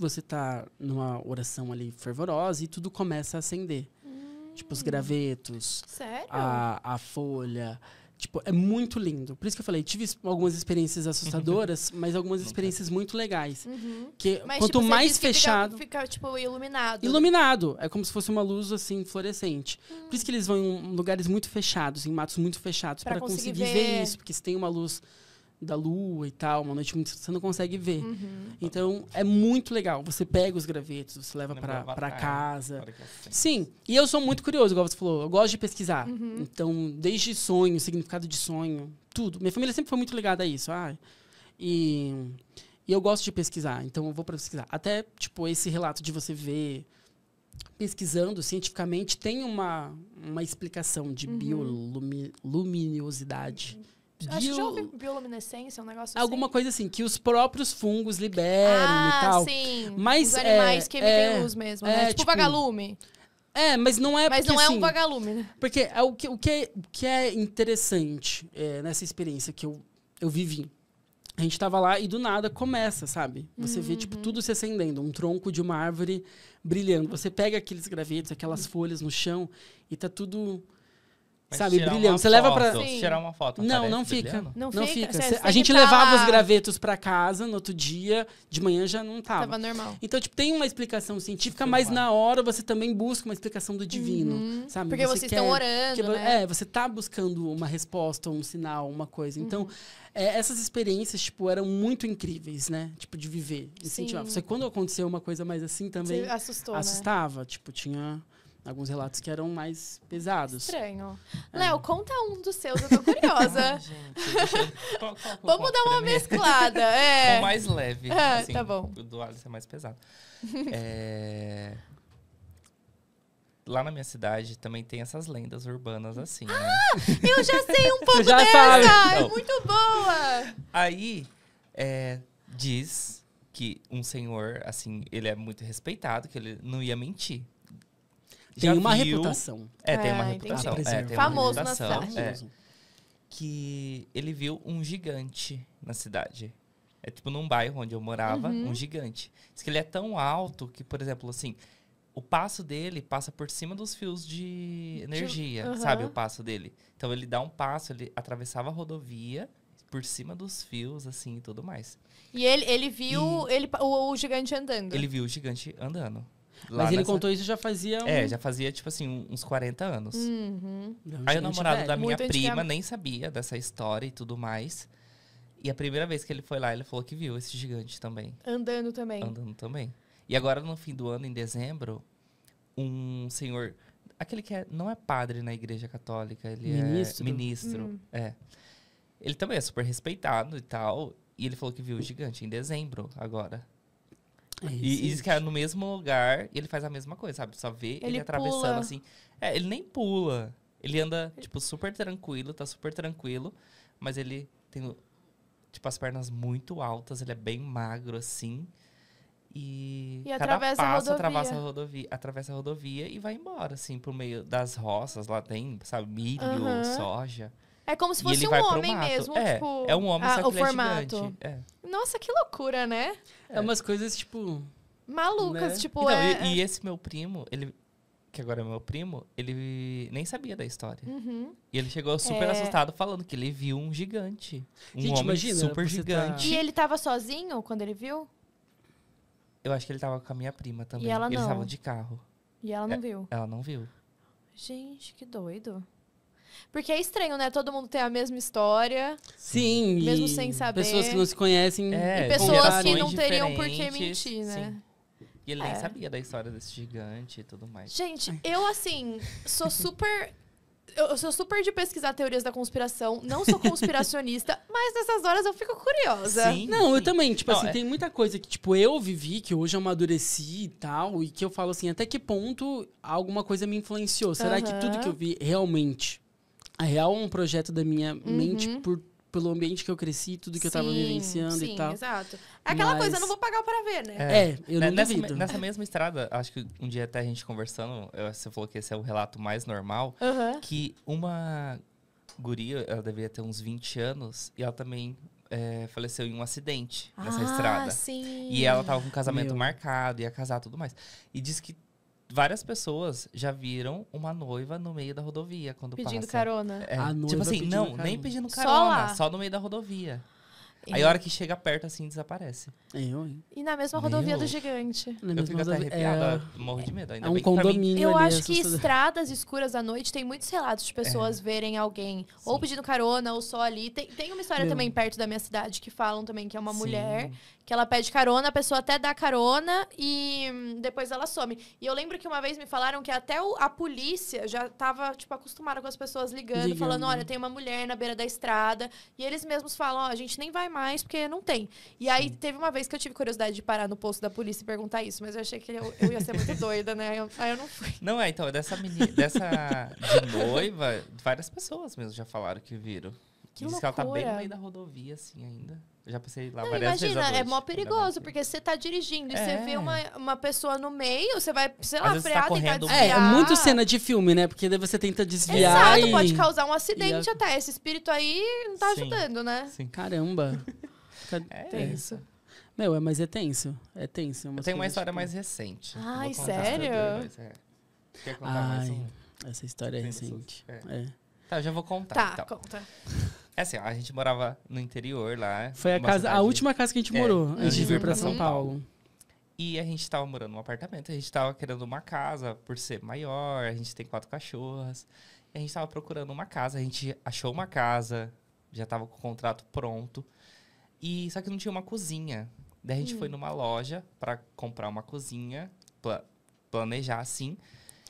você tá numa oração ali fervorosa e tudo começa a acender. Hum. Tipo, os gravetos. Sério? A, a folha. Tipo, é muito lindo. Por isso que eu falei, tive algumas experiências assustadoras, mas algumas tá. experiências muito legais. Uhum. Que mas, quanto tipo, mais fechado. Fica, fica, tipo, iluminado. Iluminado. É como se fosse uma luz, assim, fluorescente. Hum. Por isso que eles vão em lugares muito fechados, em matos muito fechados, para conseguir, conseguir ver. ver isso, porque se tem uma luz da lua e tal, uma noite muito. Você não consegue ver. Uhum. Então é muito legal. Você pega os gravetos, você leva para casa. Assim. Sim, e eu sou muito curioso, igual você falou. Eu gosto de pesquisar. Uhum. Então, desde sonho, significado de sonho, tudo. Minha família sempre foi muito ligada a isso. Ah, e, e eu gosto de pesquisar, então eu vou para pesquisar. Até, tipo, esse relato de você ver pesquisando cientificamente tem uma, uma explicação de uhum. Acho que já bioluminescência, um negócio Alguma assim. coisa assim, que os próprios fungos liberam ah, e tal. sim. Mas, os animais é, que emitem é, luz mesmo, né? é, né? Tipo, tipo vagalume. É, mas não é Mas porque, não é assim, um vagalume, né? Porque é o que, o que, é, o que é interessante é, nessa experiência que eu, eu vivi. A gente tava lá e do nada começa, sabe? Você uhum. vê, tipo, uhum. tudo se acendendo. Um tronco de uma árvore brilhando. Você pega aqueles gravetos, aquelas folhas no chão e tá tudo mas sabe, brilhando. Você foto, leva para tirar uma foto. Não, não fica. não, fica. Não fica. A gente tá levava lá. os gravetos para casa no outro dia, de manhã já não tava. Tava normal. Então, tipo, tem uma explicação científica, mas na hora você também busca uma explicação do divino, uhum. sabe? Porque você vocês quer, estão orando, que, tipo, né? É, você tá buscando uma resposta, um sinal, uma coisa. Uhum. Então, uhum. é, essas experiências, tipo, eram muito incríveis, né? Tipo, de viver, Sim. Você quando aconteceu uma coisa mais assim também... Você assustou, né? assustava, né? tipo, tinha alguns relatos que eram mais pesados. Estranho. É. Léo, conta um dos seus, eu tô curiosa. gente, Qual, qual, qual, Vamos dar uma mesclada. É. mais leve. Ah, assim, tá bom. O do Alice é mais pesado. é... Lá na minha cidade também tem essas lendas urbanas assim. Né? Ah, eu já sei um pouco já dessa! Sabe. É muito boa! Aí, é, diz que um senhor, assim, ele é muito respeitado, que ele não ia mentir tem uma reputação. É, tem uma é, reputação. É, tem Famoso uma reputação, na cidade. É, que ele viu um gigante na cidade. É tipo num bairro onde eu morava, uhum. um gigante. Diz que ele é tão alto que, por exemplo, assim, o passo dele passa por cima dos fios de energia, uhum. sabe? O passo dele. Então ele dá um passo, ele atravessava a rodovia por cima dos fios, assim, e tudo mais. E ele, ele viu e ele, o, o, gigante andando. Ele viu o gigante andando. Lá Mas ele nessa... contou isso já fazia. É, um... É, já fazia, tipo assim, uns 40 anos. Uhum. Aí o namorado velho. da minha Muito prima antiga... nem sabia dessa história e tudo mais. E a primeira vez que ele foi lá, ele falou que viu esse gigante também. Andando também. Andando também. E agora, no fim do ano, em dezembro, um senhor. Aquele que é, não é padre na igreja católica, ele é ministro. é ministro. Hum. É. Ele também é super respeitado e tal. E ele falou que viu o gigante em dezembro agora. É e, e que é no mesmo lugar, e ele faz a mesma coisa, sabe? Só vê ele, ele atravessando pula. assim. É, ele nem pula. Ele anda, tipo, super tranquilo, tá super tranquilo, mas ele tem, tipo, as pernas muito altas, ele é bem magro assim. E, e atravessa passo a atravessa a rodovia, atravessa a rodovia e vai embora, assim, por meio das roças, lá tem, sabe, milho, uhum. soja. É como se fosse um homem mesmo. É, tipo, é um homem, a, ah, só o é formato. É Nossa, que loucura, né? É, é umas coisas, tipo. Malucas, né? tipo. Então, é... e, e, é. esse meu primo, ele. Que agora é meu primo, ele nem sabia da história. Uhum. E ele chegou super é. assustado falando que ele viu um gigante. Um Gente, homem imagina, super tá- gigante. Tá... E ele tava sozinho quando ele viu? Eu acho que ele tava com a minha prima também. E ela não. Eles estavam de carro. E ela não viu. Ela não viu. Gente, que doido. Porque é estranho, né? Todo mundo tem a mesma história. Sim. Mesmo sem saber. Pessoas que não se conhecem. É, e pessoas que não teriam por que mentir, né? Sim. E ele é. nem sabia da história desse gigante e tudo mais. Gente, eu assim, sou super. Eu sou super de pesquisar teorias da conspiração, não sou conspiracionista, mas nessas horas eu fico curiosa. Sim, não, sim. eu também, tipo não, assim, é... tem muita coisa que, tipo, eu vivi, que hoje eu amadureci e tal, e que eu falo assim, até que ponto alguma coisa me influenciou? Será uhum. que tudo que eu vi realmente a real é um projeto da minha uhum. mente por pelo ambiente que eu cresci, tudo que sim, eu tava vivenciando sim, e tal. Exato. É aquela Mas... coisa, eu não vou pagar para ver, né? É, é eu né, não nessa, duvido. nessa mesma estrada, acho que um dia até a gente conversando, você falou que esse é o relato mais normal, uhum. que uma guria, ela devia ter uns 20 anos, e ela também é, faleceu em um acidente nessa ah, estrada. Sim. E ela tava com um casamento Meu. marcado, ia casar tudo mais. E disse que várias pessoas já viram uma noiva no meio da rodovia quando pedindo passa. carona. É, a noiva tipo assim, não, carona. nem pedindo carona, só, só, no meio da rodovia. E... Aí a hora que chega perto, assim, desaparece. Eu, hein? E na mesma rodovia Meu. do gigante. Na eu fico até arrepiada, é... morro de medo. Ainda é um condomínio. Mim... Eu acho que estradas escuras à noite tem muitos relatos de pessoas é. verem alguém Sim. ou pedindo carona ou só ali. Tem, tem uma história Meu. também perto da minha cidade que falam também que é uma Sim. mulher que ela pede carona, a pessoa até dá carona e hum, depois ela some. E eu lembro que uma vez me falaram que até o, a polícia já estava tipo, acostumada com as pessoas ligando, ligando, falando, olha, né? tem uma mulher na beira da estrada. E eles mesmos falam, ó, oh, a gente nem vai mais porque não tem. E aí teve uma vez que eu tive curiosidade de parar no posto da polícia e perguntar isso, mas eu achei que eu, eu ia ser muito doida, né? Eu, aí eu não fui. Não, é, então, é dessa menina, dessa de noiva, várias pessoas mesmo já falaram que viram. Que Diz loucura. que ela tá bem no meio da rodovia, assim, ainda já passei lá não, várias imagina, vezes. Imagina, é mó perigoso, porque você tá dirigindo é. e você vê é. uma, uma pessoa no meio, você vai, sei lá, frear, tá tentar desviar. É, é muito cena de filme, né? Porque daí você tenta desviar. Exato, e... pode causar um acidente a... até. Esse espírito aí não tá Sim. ajudando, né? Sim. Caramba. É, é tenso. Meu, é, mas é tenso. É tenso. É Eu tenho uma história tipo mais recente. Ai, sério? é. Quer contar Ai, mais um? Essa história é recente. É. Tá, já vou contar. Tá, então. conta. É assim, a gente morava no interior lá. Foi a, casa, a última casa que a gente é, morou antes de vir para São, Paulo. E a gente tava morando num apartamento, a gente tava querendo uma casa por ser maior, a gente tem quatro cachorras. a gente tava procurando uma casa, a gente achou uma casa, já tava com o contrato pronto. E só que não tinha uma cozinha. Daí a gente hum. foi numa loja para comprar uma cozinha, planejar assim.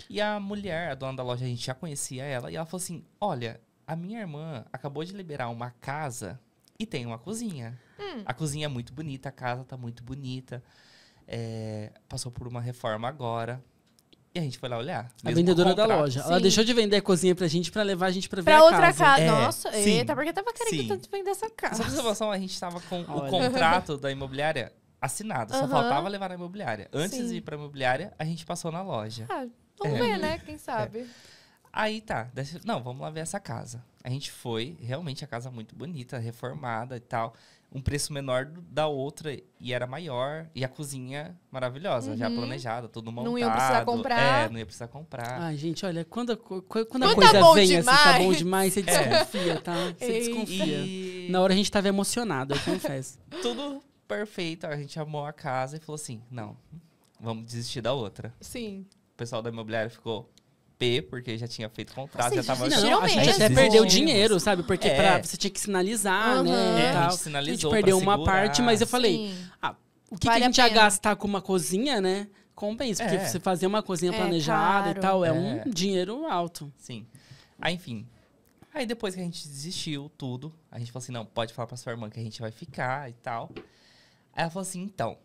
E a mulher, a dona da loja, a gente já conhecia ela, e ela falou assim: "Olha, a minha irmã acabou de liberar uma casa e tem uma cozinha. Hum. A cozinha é muito bonita, a casa tá muito bonita. É, passou por uma reforma agora. E a gente foi lá olhar. A vendedora da loja. Sim. Ela deixou de vender a cozinha pra gente pra levar a gente pra ver pra a outra casa. É, Nossa, sim. eita, porque tava querendo sim. tanto vender essa casa. Só que a gente tava com Olha. o contrato da imobiliária assinado. Só uhum. faltava levar na imobiliária. Antes sim. de ir pra imobiliária, a gente passou na loja. Ah, vamos é. ver, né? Quem é. sabe. É. Aí tá, desse, não, vamos lá ver essa casa. A gente foi, realmente a casa muito bonita, reformada e tal. Um preço menor da outra e era maior. E a cozinha maravilhosa, uhum. já planejada, tudo montado. Não ia precisar comprar. É, não ia precisar comprar. Ai, gente, olha, quando a, quando a quando tá coisa tá vem demais. assim, tá bom demais, você é. desconfia, é. tá? Você Ei. desconfia. E... Na hora a gente tava emocionado, eu confesso. tudo perfeito, a gente amou a casa e falou assim, não, vamos desistir da outra. Sim. O pessoal da imobiliária ficou, P, porque já tinha feito contrato, Vocês já tava... Não, a gente até perdeu dinheiro, assim. sabe? Porque é. pra, você tinha que sinalizar, uhum. né? É, a gente sinalizou A gente perdeu uma parte, mas eu falei... Ah, o que, vale que a gente a ia gastar com uma cozinha, né? Compensa, porque é. você fazer uma cozinha é, planejada e tal é, um é. dinheiro alto. Sim. Aí, enfim, Aí depois que a gente desistiu, tudo, a gente falou assim: não, pode falar pra sua irmã que a gente vai ficar e tal. Aí ela falou assim: então,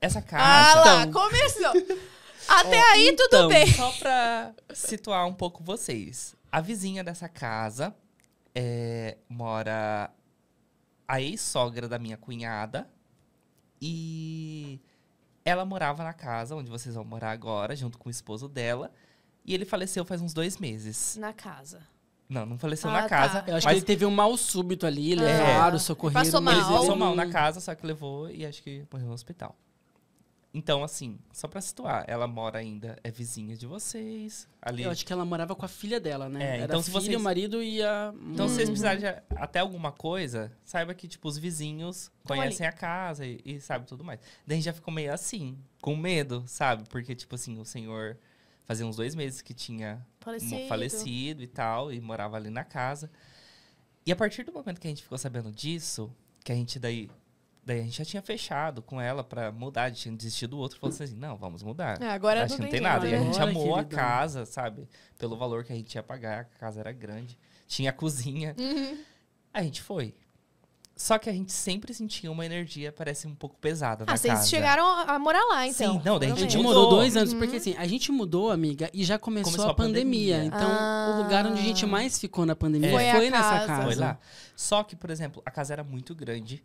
essa ah, casa. Ah lá, então... começou! Até oh, aí então, tudo bem. Só pra situar um pouco vocês. A vizinha dessa casa é, mora a ex-sogra da minha cunhada e ela morava na casa onde vocês vão morar agora, junto com o esposo dela. E ele faleceu faz uns dois meses. Na casa. Não, não faleceu ah, na tá. casa. Tá. Eu acho mas... que ele teve um mal súbito ali, levaram, é. é socorreram. Passou mal. Ele passou mal na casa, só que levou e acho que morreu no hospital. Então, assim, só pra situar, ela mora ainda, é vizinha de vocês. Ali. Eu acho que ela morava com a filha dela, né? É, Era então, se filha, vocês... o marido e a. Então, uhum. se vocês hum. precisarem de até alguma coisa, saiba que, tipo, os vizinhos conhecem ali. a casa e, e sabe tudo mais. Daí já ficou meio assim, com medo, sabe? Porque, tipo assim, o senhor fazia uns dois meses que tinha falecido. falecido e tal, e morava ali na casa. E a partir do momento que a gente ficou sabendo disso, que a gente daí Daí a gente já tinha fechado com ela pra mudar, a gente tinha desistido do outro, falou assim, não, vamos mudar. É, agora Acho que não tem nada. Né? E a gente amou a né? casa, sabe? Pelo valor que a gente ia pagar, a casa era grande, tinha a cozinha. Uhum. A gente foi. Só que a gente sempre sentia uma energia, parece um pouco pesada ah, na vocês casa. chegaram a morar lá, então. Sim, não, daí a gente mudou. mudou dois anos, uhum. porque assim, a gente mudou, amiga, e já começou, começou a, a, pandemia. pandemia. Então, ah. o lugar onde a gente mais ficou na pandemia é. foi, foi nessa casa. casa. Foi lá. Só que, por exemplo, a casa era muito grande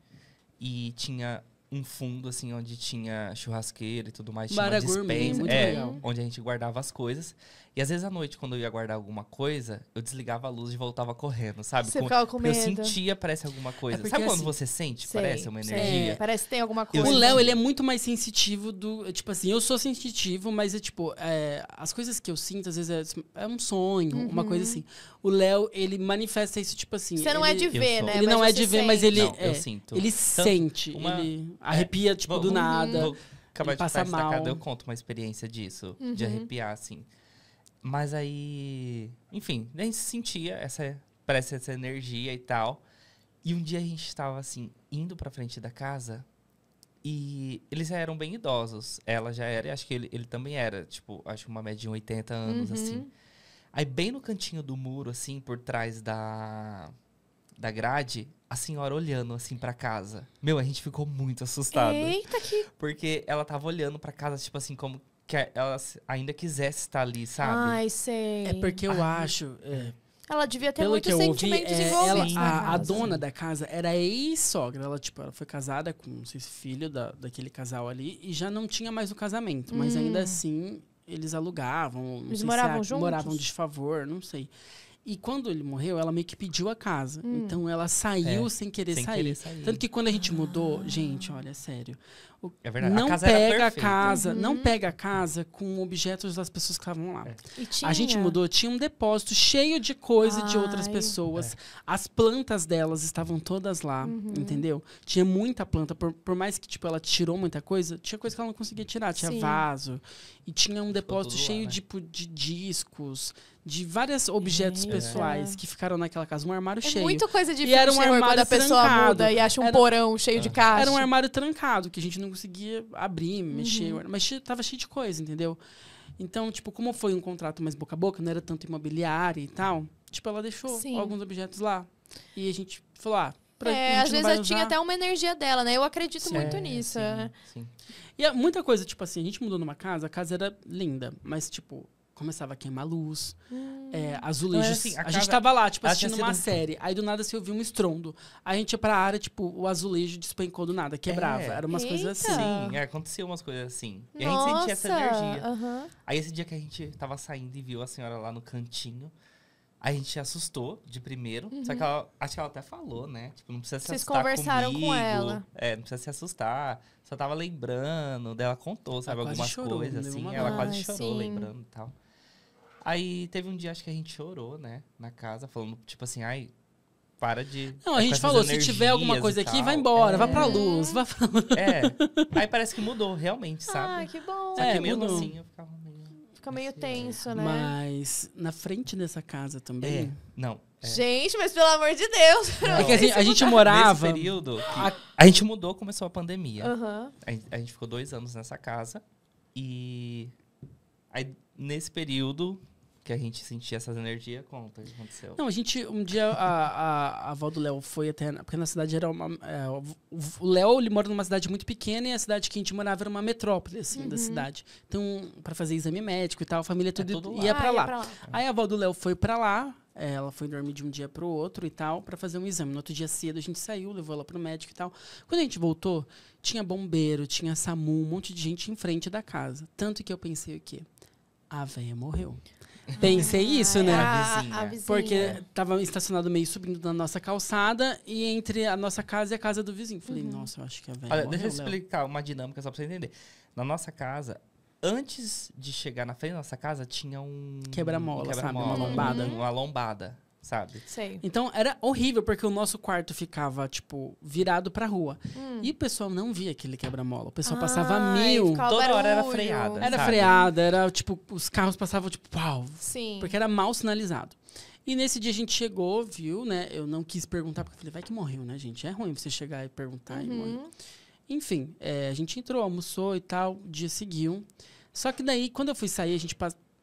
e tinha um fundo assim onde tinha churrasqueira e tudo mais, tinha Mara uma dispensa, gourmet, é, legal. onde a gente guardava as coisas. E às vezes à noite, quando eu ia guardar alguma coisa, eu desligava a luz e voltava correndo, sabe? Você ficava com medo. Eu sentia, parece alguma é coisa. É sabe assim, quando você sente, sei, parece uma energia? É, parece que tem alguma coisa. O Léo, ele é muito mais sensitivo do. Tipo assim, eu sou sensitivo, mas é tipo, é, as coisas que eu sinto, às vezes é, é um sonho, uhum. uma coisa uhum. assim. O Léo, ele manifesta isso, tipo assim. Você não é ele, é de ver, né? Ele mas não é de sente. ver, mas ele. Não, eu sinto. Ele sente, uma, ele arrepia, tipo, vou, do nada. Vou, acabar de passar mal. eu conto uma experiência disso, uhum. de arrepiar, assim. Mas aí, enfim, a gente sentia essa, parece essa energia e tal. E um dia a gente estava assim, indo pra frente da casa e eles já eram bem idosos. Ela já era, e acho que ele, ele também era, tipo, acho uma média de 80 anos, uhum. assim. Aí, bem no cantinho do muro, assim, por trás da, da grade, a senhora olhando, assim, pra casa. Meu, a gente ficou muito assustado. Eita, que. Porque ela tava olhando pra casa, tipo assim, como que ela ainda quisesse estar ali, sabe? Ai, sei. É porque eu acho. É, ela devia ter muito sentimento ouvi, é, ela, a, a, dona da casa era ex-sogra. Ela, tipo, ela foi casada com um filho da, daquele casal ali e já não tinha mais o casamento. Hum. Mas ainda assim, eles alugavam. Eles moravam se a, juntos? Moravam de favor, não sei. E quando ele morreu, ela meio que pediu a casa. Hum. Então ela saiu é, sem, querer, sem sair. querer, sair. Tanto que quando a gente mudou, ah. gente, olha, sério. É verdade. Não a pega a casa, uhum. não pega a casa com objetos das pessoas que estavam lá. É. A gente mudou, tinha um depósito cheio de coisa Ai. de outras pessoas. É. As plantas delas estavam todas lá, uhum. entendeu? Tinha muita planta, por, por, mais que tipo ela tirou muita coisa, tinha coisa que ela não conseguia tirar, tinha Sim. vaso e tinha um depósito lá, cheio né? de, de discos, de vários objetos Eita. pessoais que ficaram naquela casa. Um armário é cheio. Muita coisa e era um armário pessoa trancado. muda e acha um era, porão cheio de caixa. Era um armário trancado, que a gente não não conseguia abrir, mexer. Uhum. Mas tava cheio de coisa, entendeu? Então, tipo, como foi um contrato mais boca a boca, não era tanto imobiliário e tal, tipo, ela deixou Sim. alguns objetos lá. E a gente falou, ah, pra, é, às vezes eu usar. tinha até uma energia dela, né? Eu acredito sim, muito nisso. Sim, é. sim. E é muita coisa, tipo assim, a gente mudou numa casa, a casa era linda, mas, tipo, começava a queimar luz, hum. é, azulejos. Então, é assim, a, a gente tava lá, tipo, assistindo uma sido... série. Aí do nada se assim, ouviu ouvia um estrondo. Aí a gente ia pra área, tipo, o azulejo despencou do nada, quebrava. É. Eram umas Eita. coisas assim. Sim, aconteceu umas coisas assim. Nossa. E a gente sentia essa energia. Uhum. Aí esse dia que a gente tava saindo e viu a senhora lá no cantinho. A gente assustou de primeiro, uhum. só que uhum. ela, acho que ela até falou, né? Tipo, não precisa se Vocês assustar conversaram comigo, com ela. É, não precisa se assustar. Só tava lembrando, dela contou, sabe, ela algumas chorou, coisas assim, ela quase chorou sim. lembrando e tal. Aí teve um dia, acho que a gente chorou, né? Na casa, falando, tipo assim, ai, para de. Não, a é, gente falou, se tiver alguma coisa aqui, vai embora, é. vai pra luz, vai pra. É. Aí parece que mudou, realmente, ah, sabe? Ah, que bom. Só é, meio mudou. assim eu ficava meio. Fica meio assim, né? tenso, né? Mas na frente dessa casa também. É. Não. É. Gente, mas pelo amor de Deus. Não, é que a gente, a gente morava. Nesse período a... a... gente mudou, começou a pandemia. Uhum. A, a gente ficou dois anos nessa casa. E. Aí, nesse período, que a gente sentia essas energias, conta o que aconteceu. Não, a gente, um dia, a, a, a avó do Léo foi até, porque na cidade era uma, é, o Léo, ele mora numa cidade muito pequena e a cidade que a gente morava era uma metrópole, assim, uhum. da cidade. Então, para fazer exame médico e tal, a família tudo, é tudo ia, pra ah, lá. Aí a avó do Léo foi pra lá, é, ela foi dormir de um dia pro outro e tal, para fazer um exame. No outro dia cedo a gente saiu, levou ela pro médico e tal. Quando a gente voltou, tinha bombeiro, tinha SAMU, um monte de gente em frente da casa. Tanto que eu pensei o quê? A véia morreu. Pensei isso, né? A, a, vizinha. Porque tava estacionado meio subindo na nossa calçada e entre a nossa casa e a casa do vizinho. Falei, uhum. nossa, eu acho que é velho. Olha, deixa eu explicar uma dinâmica só pra você entender. Na nossa casa, antes de chegar na frente da nossa casa, tinha um. Quebra-mola, quebra sabe? Uma lombada. Uma lombada sabe? Sei. Então era horrível, porque o nosso quarto ficava, tipo, virado a rua. Hum. E o pessoal não via aquele quebra-mola. O pessoal ah, passava mil. Toda barulho. hora era freada. Era sabe? freada, era tipo, os carros passavam, tipo, pau. Sim. Porque era mal sinalizado. E nesse dia a gente chegou, viu, né? Eu não quis perguntar, porque eu falei, vai que morreu, né, gente? É ruim você chegar e perguntar uhum. e morrer. Uhum. Enfim, é, a gente entrou, almoçou e tal, o dia seguiu. Só que daí, quando eu fui sair, a gente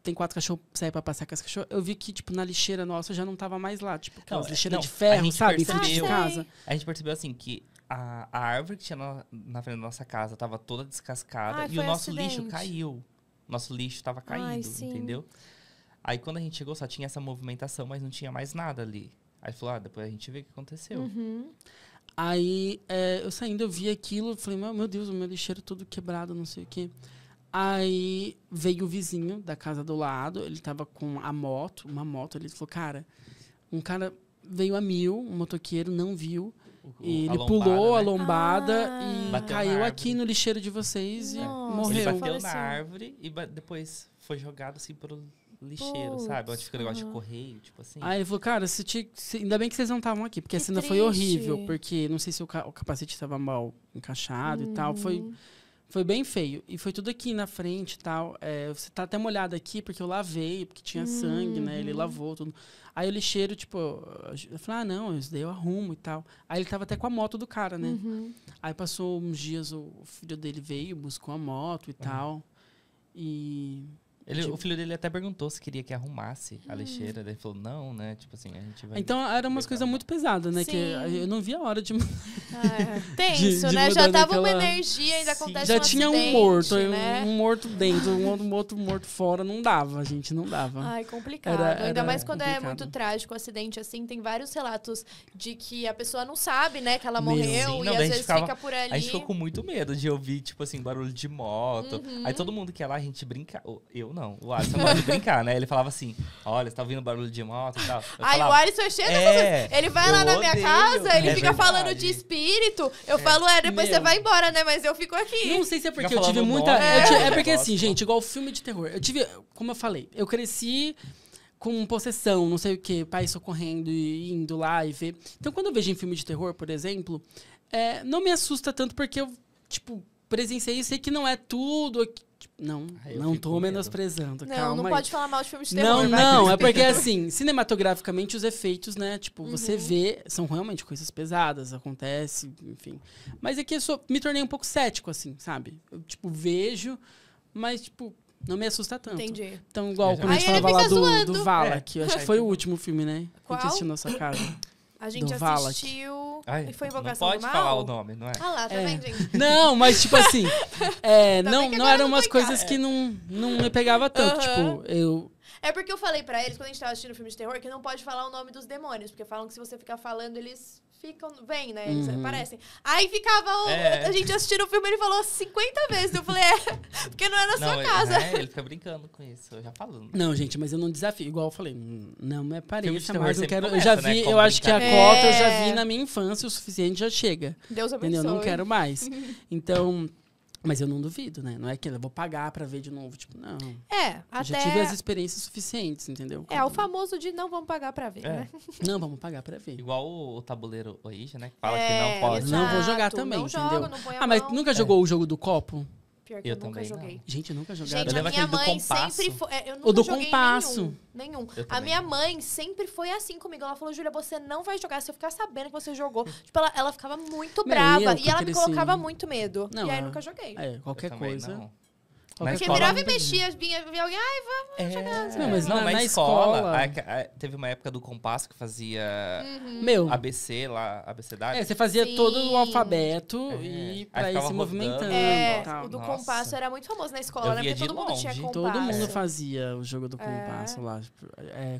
tem quatro cachorros, sai pra passar com as cachorras. Eu vi que, tipo, na lixeira nossa já não tava mais lá. Tipo, aquelas é, lixeiras de ferro, sabe? Percebeu, em frente de casa. A gente percebeu, assim, que a, a árvore que tinha na, na, frente da nossa casa tava toda descascada Ai, e o nosso acidente. lixo caiu. Nosso lixo tava caído, Ai, entendeu? Aí quando a gente chegou só tinha essa movimentação, mas não tinha mais nada ali. Aí falou, ah, depois a gente vê o que aconteceu. Uhum. Aí é, eu saindo, eu vi aquilo, falei, meu, meu Deus, o meu lixeiro todo quebrado, não sei o quê. Aí veio o vizinho da casa do lado, ele tava com a moto, uma moto, ele falou, cara, um cara veio a mil, um motoqueiro, não viu. E ele a lombada, pulou né? a lombada ah. e caiu aqui no lixeiro de vocês Nossa. e morreu. Ele bateu na árvore e depois foi jogado assim pro lixeiro, Poxa. sabe? Onde fica o negócio de correio, tipo assim. Aí ele falou, cara, se te... ainda bem que vocês não estavam aqui, porque que a cena triste. foi horrível, porque não sei se o, capacete estava mal encaixado hum. e tal. Foi uhum. Foi bem feio. E foi tudo aqui na frente e tal. É, você tá até molhado aqui, porque eu lavei, porque tinha uhum. sangue, né? Ele uhum. lavou tudo. Aí o lixeiro, tipo, eu falei, ah, não, isso daí eu arrumo e tal. Aí ele tava até com a moto do cara, né? Uhum. Aí passou uns dias, o filho dele veio, buscou a moto e uhum. tal. E ele, tipo... O filho dele até perguntou se queria que arrumasse a hum. lixeira. Daí ele falou, não, né? Tipo assim, a gente vai. Então eram umas coisas muito pesadas, né? Sim. Que eu não via a hora de. Ah, é, tenso, de, né? já tava uma energia, ainda Sim. acontece Já um tinha acidente, um morto, né? um morto dentro, um outro morto, morto fora. Não dava, gente, não dava. Ai, complicado. Era, era ainda mais quando complicado. é muito trágico o um acidente, assim, tem vários relatos de que a pessoa não sabe, né, que ela morreu Sim, não, e às vezes ficava, fica por ali. A gente ficou com muito medo de ouvir, tipo assim, barulho de moto. Uhum. Aí todo mundo que ia lá, a gente brinca. Eu não. O Alisson gosta de brincar, né? Ele falava assim: olha, você tá ouvindo barulho de moto e tal. Eu falava, o Alisson é cheio é, Ele vai lá na minha odeio. casa, ele é fica verdade. falando de espírito. Eu é, falo, é, depois meu. você vai embora, né? Mas eu fico aqui. Não sei se é porque fica eu tive muita. Eu tive, é. porque assim, gente, igual filme de terror. Eu tive, como eu falei, eu cresci com possessão, não sei o quê, pai socorrendo e indo lá e ver. Então, quando eu vejo em filme de terror, por exemplo, é, não me assusta tanto porque eu, tipo, presenciei isso, sei que não é tudo. Tipo, não, Ai, não tô menosprezando. Não, calma não aí. pode falar mal de filmes de terror. Não, não, é porque assim, cinematograficamente os efeitos, né? Tipo, uhum. você vê, são realmente coisas pesadas, acontece, enfim. Mas é que eu sou, me tornei um pouco cético, assim, sabe? Eu, tipo, vejo, mas, tipo, não me assusta tanto. Entendi. Então, igual quando a gente falava lá do, do Vala, é. que eu acho que foi é. o último filme, né? Qual? Que a gente assistiu na sua casa. A gente assistiu. e foi Invocação não pode falar o nome, não é? Ah lá, tá é. gente? Não, mas tipo assim. É, não, não eram umas coisas que não, não me pegava tanto. Tipo, eu. É porque eu falei para eles, quando a gente tava assistindo filme de terror, que não pode falar o nome dos demônios, porque falam que se você ficar falando, eles ficam. Vem, né? Eles uhum. aparecem. Aí ficava. É. A gente assistindo o filme, ele falou 50 vezes. Eu falei, é, porque não é na não, sua ele, é, casa. É, ele fica brincando com isso, eu já falando. Né? Não, gente, mas eu não desafio. Igual eu falei, não me apareça, mas quero. Começa, né, eu já vi, né? eu acho que a cota eu já vi é. na minha infância o suficiente, já chega. Deus abençoe. Entendeu? Eu não quero mais. então. Mas eu não duvido, né? Não é que eu vou pagar para ver de novo, tipo, não. É, eu até... Já tive as experiências suficientes, entendeu? É, Como... o famoso de não vamos pagar para ver, é. né? Não, vamos pagar para ver. Igual o, o tabuleiro Ouija, né? Que fala é, que não pode. Exato. Não vou jogar também, não entendeu? Jogo, não ah, mas nunca é. jogou o jogo do copo? Pior que eu, eu nunca joguei. Não. Gente, eu nunca joguei. Gente, eu a minha mãe sempre foi. É, eu nunca o do joguei compasso. nenhum. nenhum. A minha mãe sempre foi assim comigo. Ela falou, Júlia, você não vai jogar se eu ficar sabendo que você jogou. tipo, ela, ela ficava muito brava. e ela me assim, colocava muito medo. Não, e aí é. eu nunca joguei. É, qualquer coisa. Não. Na Porque escola, virava e mexia, vinha, vinha alguém, ai, vamos é. jogar. Não, mas não, na, na, na escola, escola... A, é a, é, teve uma época do compasso que fazia uhum. Meu. ABC lá, abecedário. É, você fazia Sim. todo o alfabeto é. e pra ir se movimentando. É, tal. o do Nossa. compasso era muito famoso na escola, né? Porque todo mundo tinha compasso. Todo mundo fazia o jogo do é. compasso é. lá.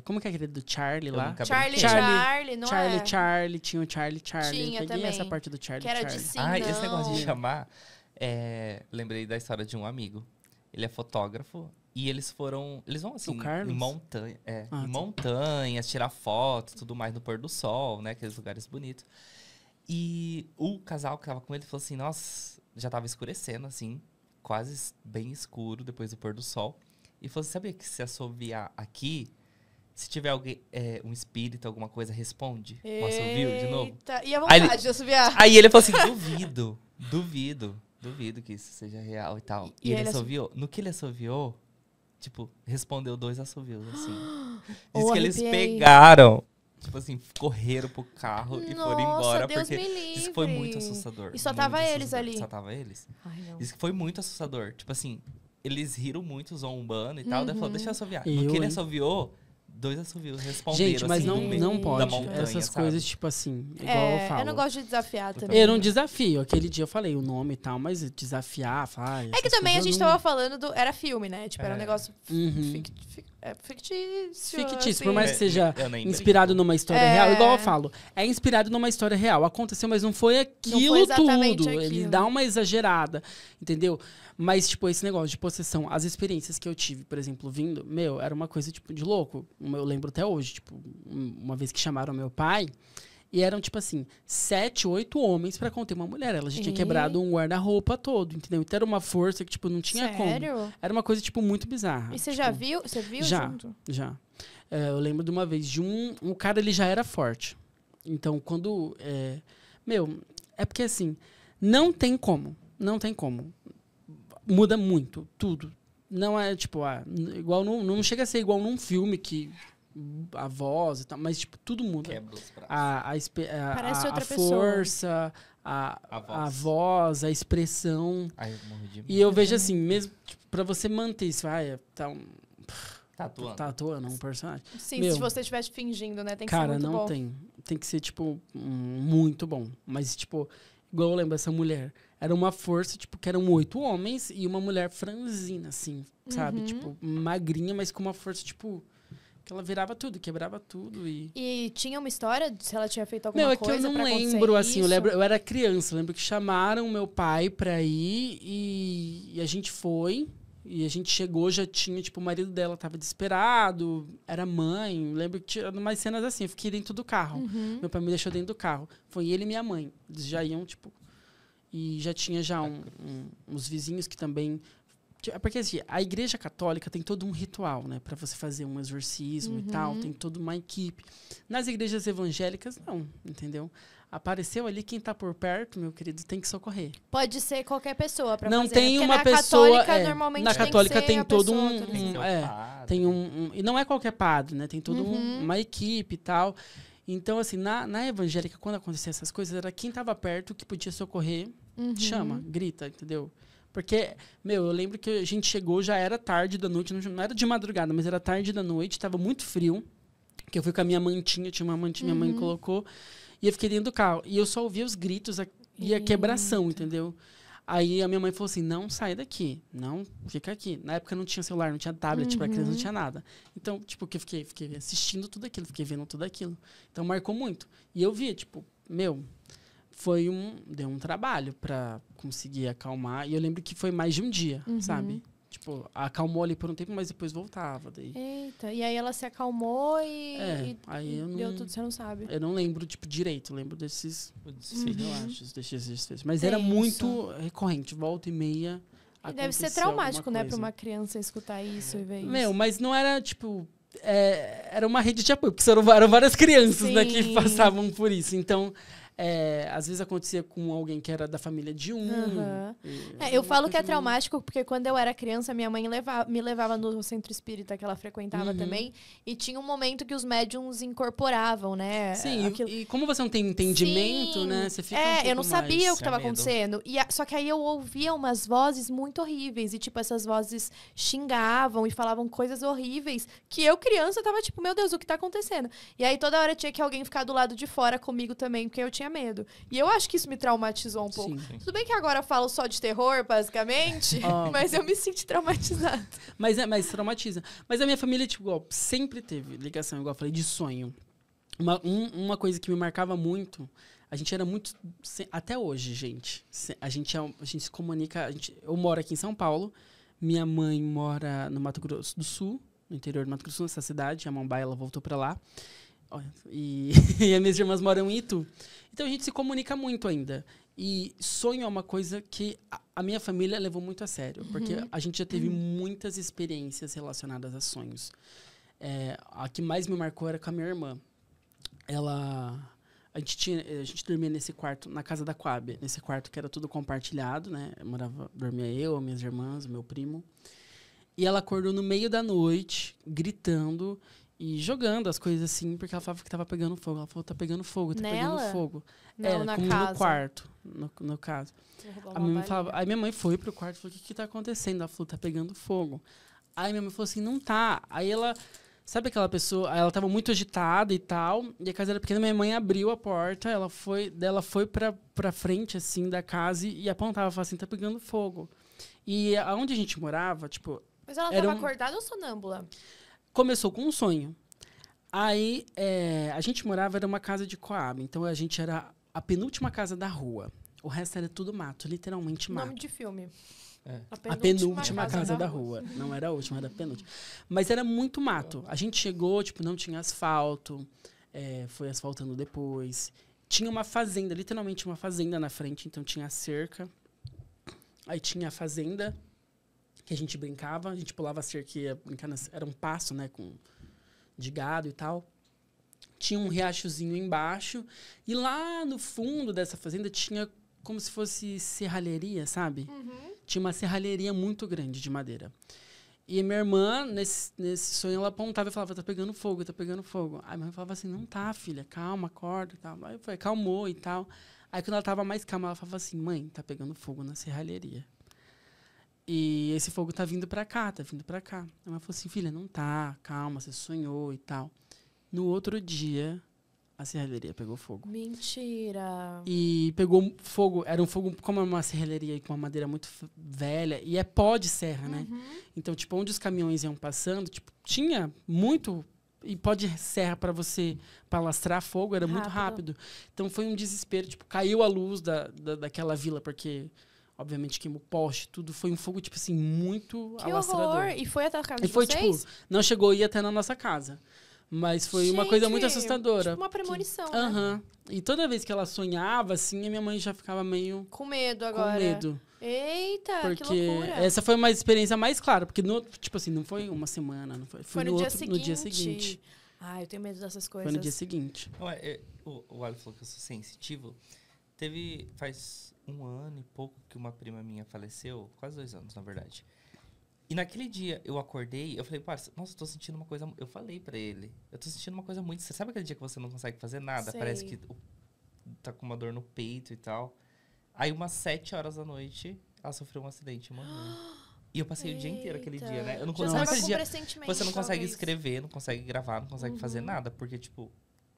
como que é aquele do Charlie lá? Charlie, Charlie, Charlie, não Charlie, é? Charlie, tinha o Charlie, Charlie. Tinha Eu peguei também. essa parte do Charlie, que era Charlie. De sim, ah, esse negócio de chamar... É, lembrei da história de um amigo ele é fotógrafo. E eles foram. Eles vão assim, em montanha. É, ah, em tá. montanha tirar fotos tudo mais no pôr do sol, né? Aqueles lugares bonitos. E o casal que tava com ele falou assim: nossa, já tava escurecendo, assim, quase bem escuro depois do pôr do sol. E falou assim: sabia que se assoviar aqui, se tiver alguém, é, um espírito, alguma coisa, responde. Nossa, ouviu de novo? E a vontade aí, de assoviar. Aí ele falou assim: duvido, duvido duvido que isso seja real e tal. E, e ele, ele assoviou. No que ele assoviou, tipo, respondeu dois assovios, assim. Diz oh, que eles pegaram. Tipo assim, correram pro carro Nossa, e foram embora. Deus porque isso foi muito assustador. E só tava eles ali. Só tava eles. isso Diz que foi muito assustador. Tipo assim, eles riram muito zombando e tal. Uhum. Daí falou, deixa eu assoviar. no que ele assoviou, dois assovios responderam. Gente, mas assim, não, não pode. Montanha, Essas sabe? coisas, tipo assim, igual é, eu falo. Eu não gosto de desafiar também. Eu não desafio. Aquele dia eu falei o nome e tal, mas desafiar, falar. É que também a gente não... tava falando do. Era filme, né? Tipo, é. era um é. negócio. Uhum. Fic, fic, é fictício. Fictício, assim. por mais que seja inspirado numa história é... real. Igual eu é. falo, é inspirado numa história real. Aconteceu, mas não foi aquilo não foi tudo. Aquilo. Ele dá uma exagerada, entendeu? Mas, tipo, esse negócio de possessão, as experiências que eu tive, por exemplo, vindo, meu, era uma coisa, tipo, de louco. Eu lembro até hoje, tipo, uma vez que chamaram meu pai, e eram, tipo assim, sete, oito homens para conter uma mulher. Ela já tinha e... quebrado um guarda-roupa todo, entendeu? Então era uma força que, tipo, não tinha Sério? como. Era uma coisa, tipo, muito bizarra. E você tipo, já viu? Você viu já, junto? Já. É, eu lembro de uma vez de um. O um cara, ele já era forte. Então, quando. É, meu, é porque assim. Não tem como. Não tem como. Muda muito. Tudo. Não é, tipo, ah, igual. Não, não chega a ser igual num filme que a voz e tal, mas tipo, todo mundo Quebra os braços. A, a, a, a força, a, a, voz. a, voz. a expressão. Ai, eu morri de e eu vejo assim, mesmo tipo, para você manter isso, vai, tá um. Tá atuando. Tá atuando, um personagem. Sim, Meu, se você estivesse fingindo, né? Tem que cara, ser Cara, não bom. tem. Tem que ser, tipo, muito bom. Mas, tipo, igual eu lembro, essa mulher. Era uma força, tipo, que eram oito homens e uma mulher franzina, assim, sabe? Uhum. Tipo, magrinha, mas com uma força, tipo que ela virava tudo, quebrava tudo e... E tinha uma história de se ela tinha feito alguma não, coisa Não, é que eu não lembro, assim, eu, lembro, eu era criança, lembro que chamaram meu pai pra ir e, e, a gente foi. E a gente chegou, já tinha, tipo, o marido dela tava desesperado, era mãe. lembro que tinha umas cenas assim, eu fiquei dentro do carro. Uhum. Meu pai me deixou dentro do carro. Foi ele e minha mãe. Eles já iam, tipo... E já tinha já um, um, uns vizinhos que também é porque assim, a igreja católica tem todo um ritual, né? Para você fazer um exorcismo uhum. e tal, uhum. tem toda uma equipe. Nas igrejas evangélicas, não, entendeu? Apareceu ali quem está por perto, meu querido, tem que socorrer. Pode ser qualquer pessoa para fazer. Não é tem uma na pessoa. Católica, é, normalmente na católica tem, tem todo um, tem um, é, tem um, um, e não é qualquer padre, né? Tem toda uhum. uma equipe e tal. Então, assim, na, na evangélica, quando acontecia essas coisas, era quem estava perto que podia socorrer, uhum. chama, grita, entendeu? Porque, meu, eu lembro que a gente chegou, já era tarde da noite, não era de madrugada, mas era tarde da noite, tava muito frio. Que eu fui com a minha mantinha, tinha uma mantinha, uhum. minha mãe uhum. colocou. E eu fiquei dentro do carro. E eu só ouvia os gritos a, e a quebração, entendeu? Aí a minha mãe falou assim: não sai daqui, não fica aqui. Na época não tinha celular, não tinha tablet, uhum. para criança não uhum. tinha nada. Então, tipo, que eu fiquei, fiquei assistindo tudo aquilo, fiquei vendo tudo aquilo. Então marcou muito. E eu via, tipo, meu, foi um deu um trabalho para conseguir acalmar e eu lembro que foi mais de um dia uhum. sabe tipo acalmou ali por um tempo mas depois voltava daí Eita, e aí ela se acalmou e, é, e aí eu não, deu tudo você não sabe eu não lembro tipo direito lembro desses uhum. desses uhum. relaxos desses mas é era isso. muito recorrente volta e meia e deve ser traumático né para uma criança escutar isso e ver isso. meu mas não era tipo é, era uma rede de apoio porque eram várias crianças Sim. né que passavam por isso então é, às vezes acontecia com alguém que era da família de um. Uhum. E, é, eu falo que é traumático porque quando eu era criança, minha mãe levava, me levava no centro espírita que ela frequentava uhum. também. E tinha um momento que os médiums incorporavam, né? Sim, aquilo. e como você não tem entendimento, Sim. né? Você fica. É, um eu não sabia mais. o que estava acontecendo. E a, só que aí eu ouvia umas vozes muito horríveis. E, tipo, essas vozes xingavam e falavam coisas horríveis que eu, criança, tava tipo, meu Deus, o que está acontecendo? E aí toda hora tinha que alguém ficar do lado de fora comigo também, porque eu tinha tinha medo. E eu acho que isso me traumatizou um pouco. Sim. Tudo bem que agora eu falo só de terror, basicamente, mas eu me senti traumatizada. Mas é, mas traumatiza. Mas a minha família, tipo, sempre teve ligação, igual eu falei, de sonho. Uma, um, uma coisa que me marcava muito a gente era muito. Até hoje, gente. A gente, é a gente se comunica. Gente, eu moro aqui em São Paulo. Minha mãe mora no Mato Grosso do Sul, no interior do Mato Grosso do Sul, nessa cidade. A Mambai, ela voltou para lá. E, e as minhas irmãs moram em Itu. Então a gente se comunica muito ainda. E sonho é uma coisa que a minha família levou muito a sério, uhum. porque a gente já teve uhum. muitas experiências relacionadas a sonhos. É, a que mais me marcou era com a minha irmã. Ela. A gente, tinha, a gente dormia nesse quarto, na casa da Coab, nesse quarto que era tudo compartilhado, né? Eu morava, dormia eu, minhas irmãs, meu primo. E ela acordou no meio da noite, gritando, e jogando as coisas assim, porque ela falava que tava pegando fogo. Ela falou, tá pegando fogo, tá Nela? pegando fogo. Não, é, na como casa. no quarto, no, no caso. A minha falava, aí minha mãe foi pro quarto e falou, o que que tá acontecendo? Ela falou, tá pegando fogo. Aí minha mãe falou assim, não tá. Aí ela... Sabe aquela pessoa? Ela tava muito agitada e tal. E a casa era pequena. Minha mãe abriu a porta. Ela foi, dela foi pra, pra frente, assim, da casa e, e apontava. falou assim, tá pegando fogo. E aonde a gente morava, tipo... Mas ela tava um... acordada ou sonâmbula? começou com um sonho. Aí é, a gente morava era uma casa de coab, então a gente era a penúltima casa da rua. O resto era tudo mato, literalmente mato. Nome de filme. É. A, penúltima a penúltima, casa, casa da, da rua. rua. Não era a última, era a penúltima. Mas era muito mato. A gente chegou, tipo, não tinha asfalto. É, foi asfaltando depois. Tinha uma fazenda, literalmente uma fazenda na frente, então tinha a cerca. Aí tinha a fazenda, que a gente brincava, a gente pulava cerca, ia era um passo, né, com de gado e tal. Tinha um riachozinho embaixo e lá no fundo dessa fazenda tinha como se fosse serralheria, sabe? Uhum. Tinha uma serralheria muito grande de madeira. E minha irmã, nesse, nesse sonho, ela apontava e falava, tá pegando fogo, tá pegando fogo. Aí minha mãe falava assim, não tá, filha, calma, acorda e tal. Aí foi, acalmou e tal. Aí quando ela tava mais calma, ela falava assim, mãe, tá pegando fogo na serralheria. E esse fogo tá vindo para cá, tá vindo para cá. Ela falou assim, filha, não tá, calma, você sonhou e tal. No outro dia, a serralheria pegou fogo. Mentira! E pegou fogo, era um fogo, como é uma serralheria com uma madeira muito velha, e é pó de serra, né? Uhum. Então, tipo, onde os caminhões iam passando, tipo, tinha muito e pó de serra para você palastrar fogo, era rápido. muito rápido. Então foi um desespero, tipo, caiu a luz da, da daquela vila, porque obviamente queimou poste, tudo. Foi um fogo, tipo assim, muito que alastrador. Horror. E foi até a casa e de foi, tipo, vocês? tipo, não chegou a ir até na nossa casa. Mas foi Gente, uma coisa muito assustadora. Tipo uma premonição, que, né? E toda vez que ela sonhava, assim, a minha mãe já ficava meio... Com medo agora. Com medo. Eita, porque que loucura. Essa foi uma experiência mais clara. Porque, no, tipo assim, não foi uma semana. Não foi, foi, foi no, no, dia outro, seguinte. no dia seguinte. Ah, eu tenho medo dessas coisas. Foi no dia seguinte. Ué, eu, o, o falou que eu sou sensitivo. Teve, faz um ano e pouco que uma prima minha faleceu, quase dois anos, na verdade. E naquele dia eu acordei, eu falei, parça, nossa, eu tô sentindo uma coisa. Eu falei para ele, eu tô sentindo uma coisa muito. Você sabe aquele dia que você não consegue fazer nada? Sei. Parece que tá com uma dor no peito e tal. Aí, umas sete horas da noite, ela sofreu um acidente e morreu. E eu passei Eita. o dia inteiro aquele dia, né? Eu não consigo aquele dia. Você não consegue talvez. escrever, não consegue gravar, não consegue uhum. fazer nada, porque, tipo,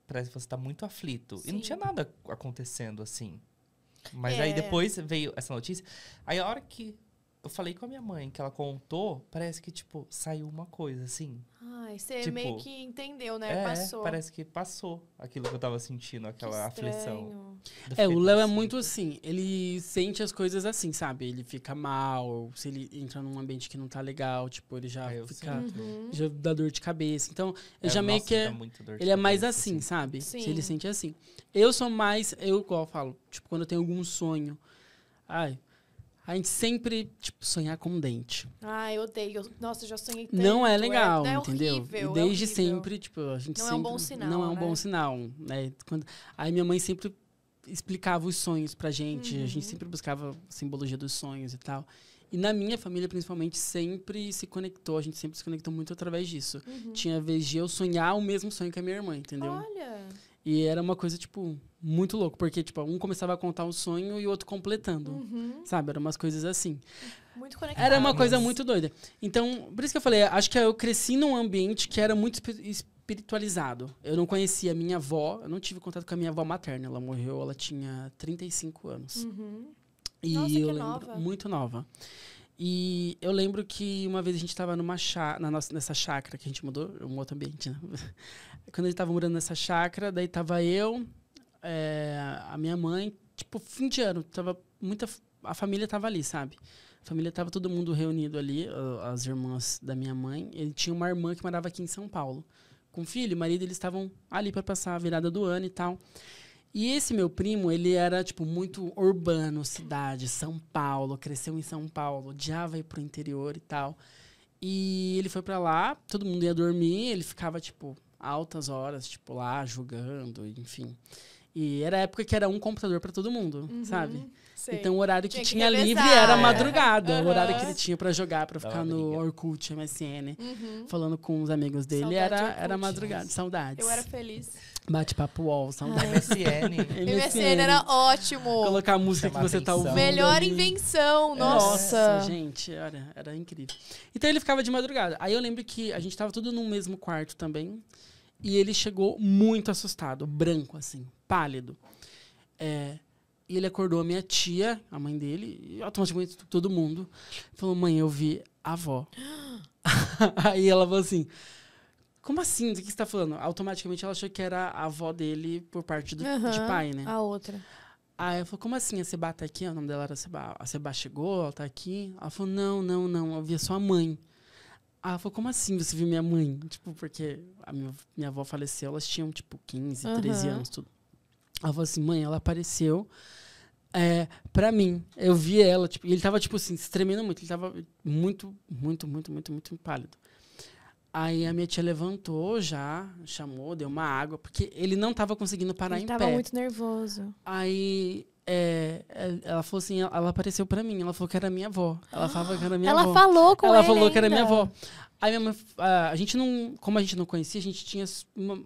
parece que você tá muito aflito. Sim. E não tinha nada acontecendo assim. Mas é. aí depois veio essa notícia. Aí a hora que eu falei com a minha mãe que ela contou, parece que, tipo, saiu uma coisa, assim. Ai, você tipo, meio que entendeu, né? É, passou. Parece que passou aquilo que eu tava sentindo, aquela aflição. É, o Léo é muito assim, ele sente as coisas assim, sabe? Ele fica mal, se ele entra num ambiente que não tá legal, tipo, ele já é, fica. Uhum. Já dá dor de cabeça. Então, é, já meio que. É, ele cabeça, é mais assim, assim. sabe? Sim. Se ele sente assim. Eu sou mais, eu, igual eu falo, tipo, quando eu tenho algum sonho. Ai, a gente sempre, tipo, sonhar com um dente. Ah, eu odeio. Nossa, eu já sonhei tanto. Não é, é legal, é, é entendeu? Horrível, e é desde é sempre, tipo, a gente não sempre... Não é um bom sinal, Não é um né? bom sinal, né? Quando, aí minha mãe sempre explicava os sonhos pra gente. Uhum. A gente uhum. sempre buscava simbologia dos sonhos e tal. E na minha família, principalmente, sempre se conectou. A gente sempre se conectou muito através disso. Uhum. Tinha a vez de eu sonhar o mesmo sonho que a minha irmã, entendeu? Olha... E era uma coisa, tipo, muito louco, porque, tipo, um começava a contar um sonho e o outro completando. Uhum. Sabe? Eram umas coisas assim. Muito conectadas. Era uma coisa muito doida. Então, por isso que eu falei, acho que eu cresci num ambiente que era muito espiritualizado. Eu não conhecia a minha avó, eu não tive contato com a minha avó materna. Ela morreu, ela tinha 35 anos. Uhum. E Nossa, eu lembro, nova. muito nova. E eu lembro que uma vez a gente estava numa chá, na nossa, nessa chácara que a gente mudou, é um outro ambiente, né? Quando a gente estava morando nessa chácara, daí tava eu, é, a minha mãe, tipo, fim de ano, tava muita. A família tava ali, sabe? A família tava todo mundo reunido ali, as irmãs da minha mãe. Ele tinha uma irmã que morava aqui em São Paulo. Com filho, marido, eles estavam ali para passar a virada do ano e tal. E esse meu primo, ele era, tipo, muito urbano, cidade, São Paulo, cresceu em São Paulo, odiava ir pro interior e tal. E ele foi para lá, todo mundo ia dormir, ele ficava, tipo, altas horas, tipo, lá jogando, enfim. E era a época que era um computador para todo mundo, uhum, sabe? Então o horário que tinha, que tinha livre era é. madrugada, uhum. o horário que ele tinha para jogar, para ficar no Orkut, MSN, uhum. falando com os amigos dele, era, era madrugada, saudades. Eu era feliz. Bate-papo UOL, saudade. É. MSN. MSN era ótimo. Colocar a música que você atenção. tá ouvindo. Melhor invenção, é. nossa. nossa. gente, era, era incrível. Então ele ficava de madrugada. Aí eu lembro que a gente tava tudo no mesmo quarto também. E ele chegou muito assustado, branco assim, pálido. É, e ele acordou a minha tia, a mãe dele, e automaticamente todo mundo. Falou, mãe, eu vi a avó. Aí ela falou assim... Como assim? Do que você tá falando? Automaticamente ela achou que era a avó dele por parte do, uhum, de pai, né? A outra. Aí eu falei, como assim? A Seba tá aqui? O nome dela era Seba. A Seba chegou, ela tá aqui. Ela falou, não, não, não, eu vi a sua mãe. Aí ela falou, como assim você viu minha mãe? Tipo, porque a minha, minha avó faleceu, elas tinham, tipo, 15, 13 uhum. anos, tudo. Ela falou assim, mãe, ela apareceu é, pra mim. Eu vi ela, tipo, e ele tava, tipo assim, se tremendo muito. Ele tava muito, muito, muito, muito, muito pálido. Aí a minha tia levantou já, chamou, deu uma água, porque ele não estava conseguindo parar ele em tava pé. Ele muito nervoso. Aí é, é, ela falou assim, ela apareceu para mim, ela falou que era minha avó. Ela falava que era minha ela avó. Ela falou com ela. Ela falou ainda. que era minha avó. Aí minha mãe, a, a gente não, como a gente não conhecia, a gente tinha uma,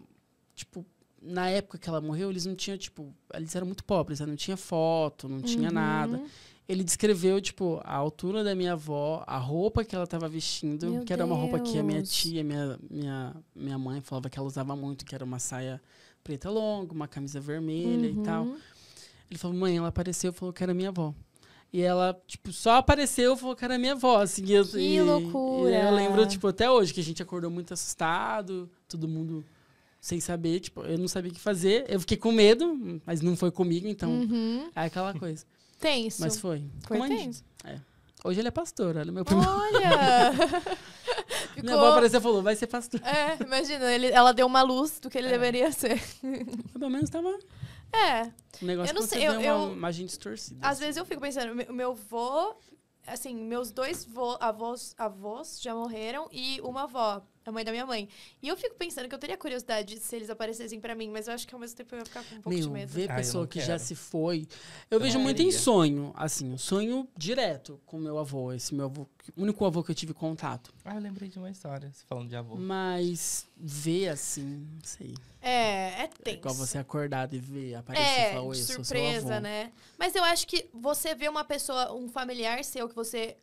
tipo, na época que ela morreu, eles não tinham, tipo, eles eram muito pobres, né? não tinha foto, não tinha uhum. nada ele descreveu, tipo, a altura da minha avó, a roupa que ela estava vestindo, Meu que era uma roupa que a minha tia, minha, minha, minha mãe falava que ela usava muito, que era uma saia preta longa, uma camisa vermelha uhum. e tal. Uhum. Ele falou, mãe, ela apareceu e falou que era minha avó. E ela, tipo, só apareceu e falou que era minha avó. Assim, que e, loucura! E eu lembro, tipo, até hoje, que a gente acordou muito assustado, todo mundo sem saber, tipo, eu não sabia o que fazer. Eu fiquei com medo, mas não foi comigo, então uhum. é aquela coisa. Tenso. Mas foi. Foi Como tenso. É. Hoje ele é pastor, olha meu primo. Olha! Ficou... Minha avó apareceu e falou, vai ser pastor. É, imagina, ele, ela deu uma luz do que ele é. deveria ser. Pelo menos tava... É. negócio eu não sei, eu, uma eu, imagem distorcida. Às assim. vezes eu fico pensando, meu, meu vô... Assim, meus dois avós, avós já morreram e uma avó. A mãe da minha mãe. E eu fico pensando que eu teria curiosidade se eles aparecessem para mim, mas eu acho que ao mesmo tempo eu ia ficar com um pouco Meu, de medo. Ver ah, pessoa que já se foi. Eu não vejo não muito em sonho, assim, um sonho direto com meu avô, esse meu avô, único avô que eu tive contato. Ah, eu lembrei de uma história, você falando de avô. Mas ver assim, não sei. É, é, é tenso. É igual você acordar e ver aparecer é, e falar, Oi, surpresa, né? Mas eu acho que você vê uma pessoa, um familiar seu que você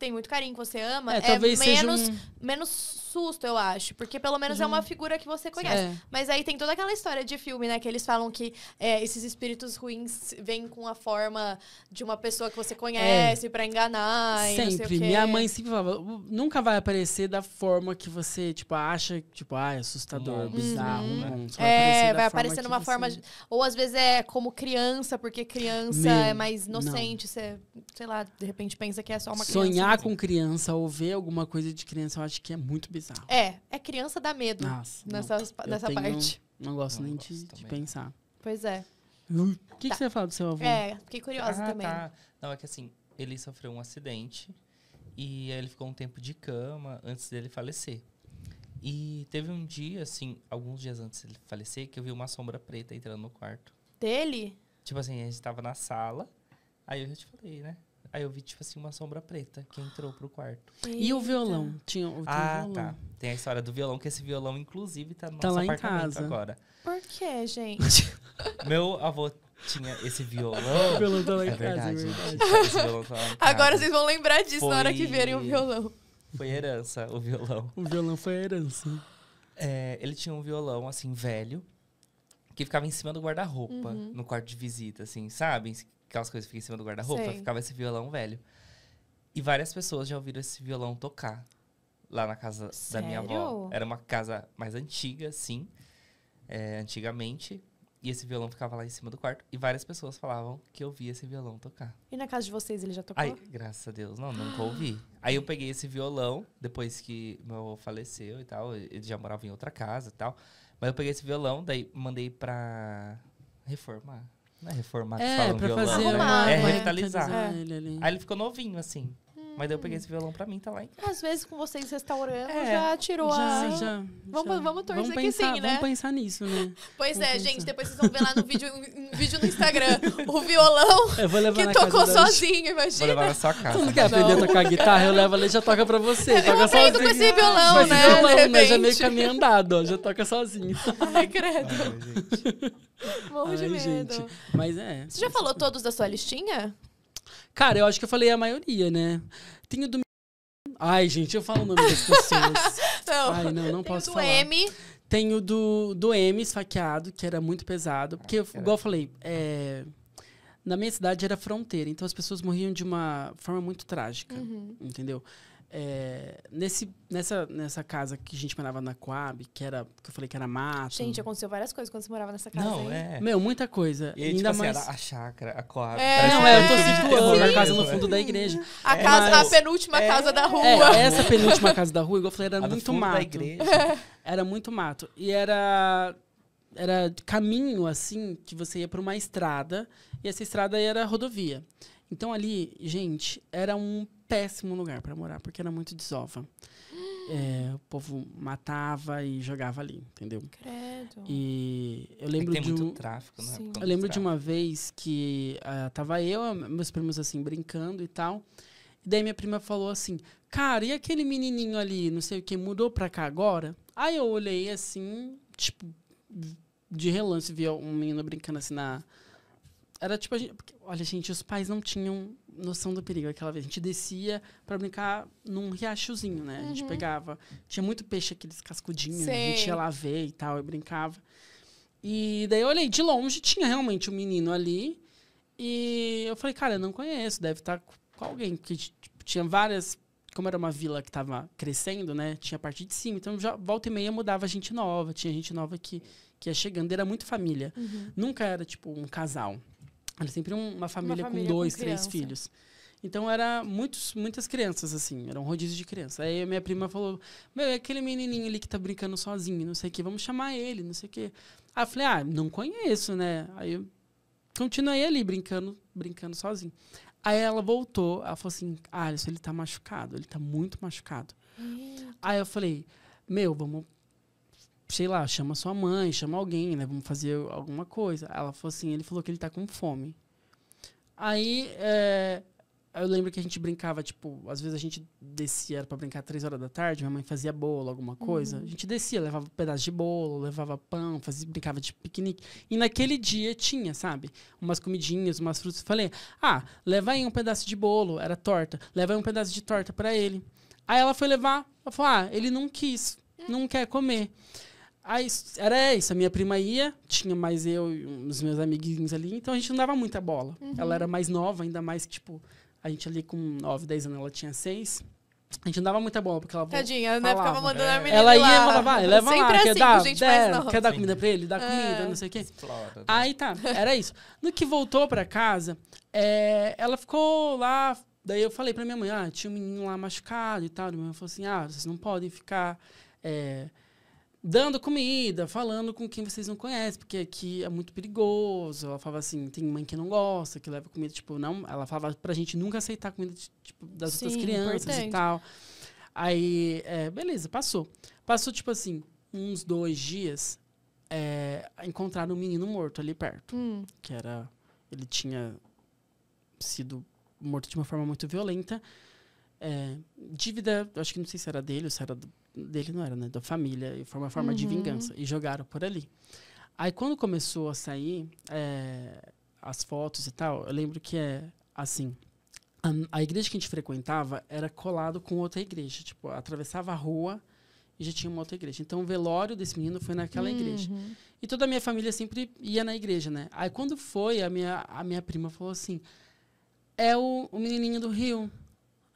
tem muito carinho, que você ama, é, é menos, um... menos susto, eu acho. Porque pelo menos é uma uhum. figura que você conhece. É. Mas aí tem toda aquela história de filme, né? Que eles falam que é, esses espíritos ruins vêm com a forma de uma pessoa que você conhece é. para enganar. Sempre. Minha mãe sempre falava, nunca vai aparecer da forma que você, tipo, acha, tipo, ah, é assustador, uhum. bizarro, uhum. É, vai aparecer numa forma. Você... Ou às vezes é como criança, porque criança Meu, é mais inocente. Não. Você, sei lá, de repente pensa que é só uma Sonhar criança. Sonhar com criança ou ver alguma coisa de criança, eu acho que é muito bizarro bizarro. É, é criança dá medo Nossa, nessa, não, nessa tenho, parte. Não gosto não nem gosto de, de, pensar. Pois é. Hum, o que, tá. que você fala do seu avô? É, fiquei curiosa ah, tá. também. Tá. Não, é que assim, ele sofreu um acidente e ele ficou um tempo de cama antes dele falecer. E teve um dia, assim, alguns dias antes dele falecer, que eu vi uma sombra preta entrando no quarto. Dele? Tipo assim, a gente tava na sala, aí eu já te falei, né? Aí eu vi, tipo assim, uma sombra preta que entrou pro quarto. Eita. E o violão? Tinha, tinha ah, um violão. tá. Tem a história do violão, que esse violão, inclusive, tá no tá nosso apartamento agora. Por quê, gente? Meu avô tinha esse violão. O violão tá lá em é, é verdade, casa, Esse violão tá lá em casa. Agora vocês vão lembrar disso foi... na hora que verem o violão. Foi herança, o violão. O violão foi herança. É, ele tinha um violão, assim, velho, que ficava em cima do guarda-roupa, uhum. no quarto de visita, assim, sabe? aquelas coisas que ficam em cima do guarda-roupa, ficava esse violão velho. E várias pessoas já ouviram esse violão tocar lá na casa Sério? da minha avó. Era uma casa mais antiga, sim, é, eh, antigamente. E esse violão ficava lá em cima do quarto. E várias pessoas falavam que eu via esse violão tocar. E na casa de vocês ele já tocou? Aí, graças a Deus, não, nunca ouvi. Aí eu peguei esse violão, depois que meu avô faleceu e tal. Ele já morava em outra casa e tal. Mas eu peguei esse violão, daí mandei pra reformar. Não é reformar que é, fala um violão. Fazer, né? é revitalizar. É. Ele Aí ele ficou novinho, assim. Mas daí eu peguei esse violão pra mim, tá lá Às vezes com vocês restaurando, é, já tirou já, a. Já, vamos, já. Vamos torcer vamos pensar, que sim, né? Vamos pensar nisso, né? Pois vamos é, pensar. gente, depois vocês vão ver lá no vídeo, um, vídeo no Instagram, o violão que tocou sozinho, imagina. Vou levar na sua casa. Tu não quer aprender a tocar guitarra? Eu levo ali e já toca pra você. Eu toca sozinho. com esse violão, Mas né? Violão, né? Já é meio caminho andado, ó, já toca sozinho. Ai, credo. Ai, gente. Morro Ai, de medo. Gente. Mas é. Você já falou todos da sua listinha? Cara, eu acho que eu falei a maioria, né? Tem o do. Ai, gente, eu falo o nome das pessoas. não, Ai, não, não posso do falar. M. Tem o do, do M esfaqueado, que era muito pesado. Porque, igual eu falei, é, na minha cidade era fronteira, então as pessoas morriam de uma forma muito trágica. Uhum. Entendeu? É, nesse, nessa, nessa casa que a gente morava na Coab, que era que eu falei que era mato. Gente, aconteceu várias coisas quando você morava nessa casa. Não, aí. é. Meu, muita coisa. E aí, tipo Ainda tipo mais... assim, a chácara, a Coab. É, não, é, eu tô situando a casa no fundo da igreja. A, é, casa, Mas, a penúltima é, casa da rua. É, essa penúltima casa da rua, igual eu falei, era a muito mato. Era muito mato. E era era caminho assim que você ia para uma estrada e essa estrada era rodovia. Então ali, gente, era um péssimo lugar para morar, porque era muito desova. É, o povo matava e jogava ali, entendeu? Credo. E eu lembro é tem de um... muito tráfico, não né? é? Eu lembro de uma vez que uh, tava eu, meus primos assim, brincando e tal. E daí minha prima falou assim: Cara, e aquele menininho ali, não sei o que, mudou pra cá agora? Aí eu olhei assim, tipo, de relance, vi um menino brincando assim na. Era tipo, a gente... Porque, olha, gente, os pais não tinham noção do perigo aquela vez. A gente descia para brincar num riachozinho, né? Uhum. A gente uhum. pegava. Tinha muito peixe, aqueles cascudinhos, a gente ia lá ver e tal, eu brincava. E daí eu olhei de longe, tinha realmente um menino ali. E eu falei, cara, eu não conheço, deve estar tá com alguém. Porque tipo, tinha várias. Como era uma vila que estava crescendo, né? Tinha a parte de cima. Então, já, volta e meia mudava gente nova. Tinha gente nova que, que ia chegando. Era muito família. Uhum. Nunca era, tipo, um casal. Era sempre uma, família uma, família com dois, com três filhos. Então era muitos, muitas crianças, assim, era um rodízio de crianças Aí minha prima falou: Meu, é aquele menininho ali que tá brincando sozinho, não sei o que, vamos chamar ele, não sei o que. Aí eu falei: Ah, não conheço, né? Aí eu continuei ali brincando, brincando sozinho. Aí ela voltou, ela falou assim: ah ah, ele tá machucado, ele tá muito machucado. Eita. Aí eu falei: Meu, vamos sei lá, chama sua mãe, chama alguém, né? Vamos fazer alguma coisa. Ela falou assim, ele falou que ele tá com fome. Aí é, eu lembro que a gente brincava, tipo, às vezes a gente descia, era pra brincar três horas da tarde, minha mãe fazia bolo, alguma coisa. Uhum. A gente descia, levava um pedaço de bolo, levava pão, fazia, brincava de piquenique. E naquele dia tinha, sabe? Umas comidinhas, umas frutas. Falei, ah, leva aí um pedaço de bolo, era torta, leva aí um pedaço de torta para ele. Aí ela foi levar, ela falou, ah, ele não quis, é. não quer comer. Aí era isso, a minha prima ia, tinha mais eu e os meus amiguinhos ali, então a gente não dava muita bola. Uhum. Ela era mais nova, ainda mais que, tipo, a gente ali com 9, 10 anos, ela tinha 6. A gente não dava muita bola, porque ela Tadinha, né? Ficava mandando é. a menina Ela ia e falava, vai, leva Sempre lá, assim, quer dar, gente der, é, quer dar comida pra ele? Dá é. comida, não sei o quê. Explora, né? Aí tá, era isso. No que voltou pra casa, é, ela ficou lá, daí eu falei pra minha mãe, ah, tinha um menino lá machucado e tal. Minha mãe falou assim, ah, vocês não podem ficar... É, dando comida, falando com quem vocês não conhecem, porque aqui é muito perigoso. Ela falava assim, tem mãe que não gosta, que leva comida, tipo, não, ela falava pra gente nunca aceitar comida tipo, das Sim, outras crianças importante. e tal. Aí, é, beleza, passou. Passou, tipo assim, uns dois dias, é, encontraram um menino morto ali perto. Hum. Que era. Ele tinha sido morto de uma forma muito violenta. É, dívida, acho que não sei se era dele ou se era do dele não era, né? Da família. E foi uma forma uhum. de vingança. E jogaram por ali. Aí quando começou a sair é, as fotos e tal, eu lembro que é assim. A, a, igreja que a gente frequentava era colado com outra igreja. Tipo, atravessava a rua e já tinha uma outra igreja. Então o velório desse menino foi naquela uhum. igreja. E toda a minha família sempre ia na igreja, né? Aí quando foi, a minha, a minha prima falou assim: é o, o menininho do Rio.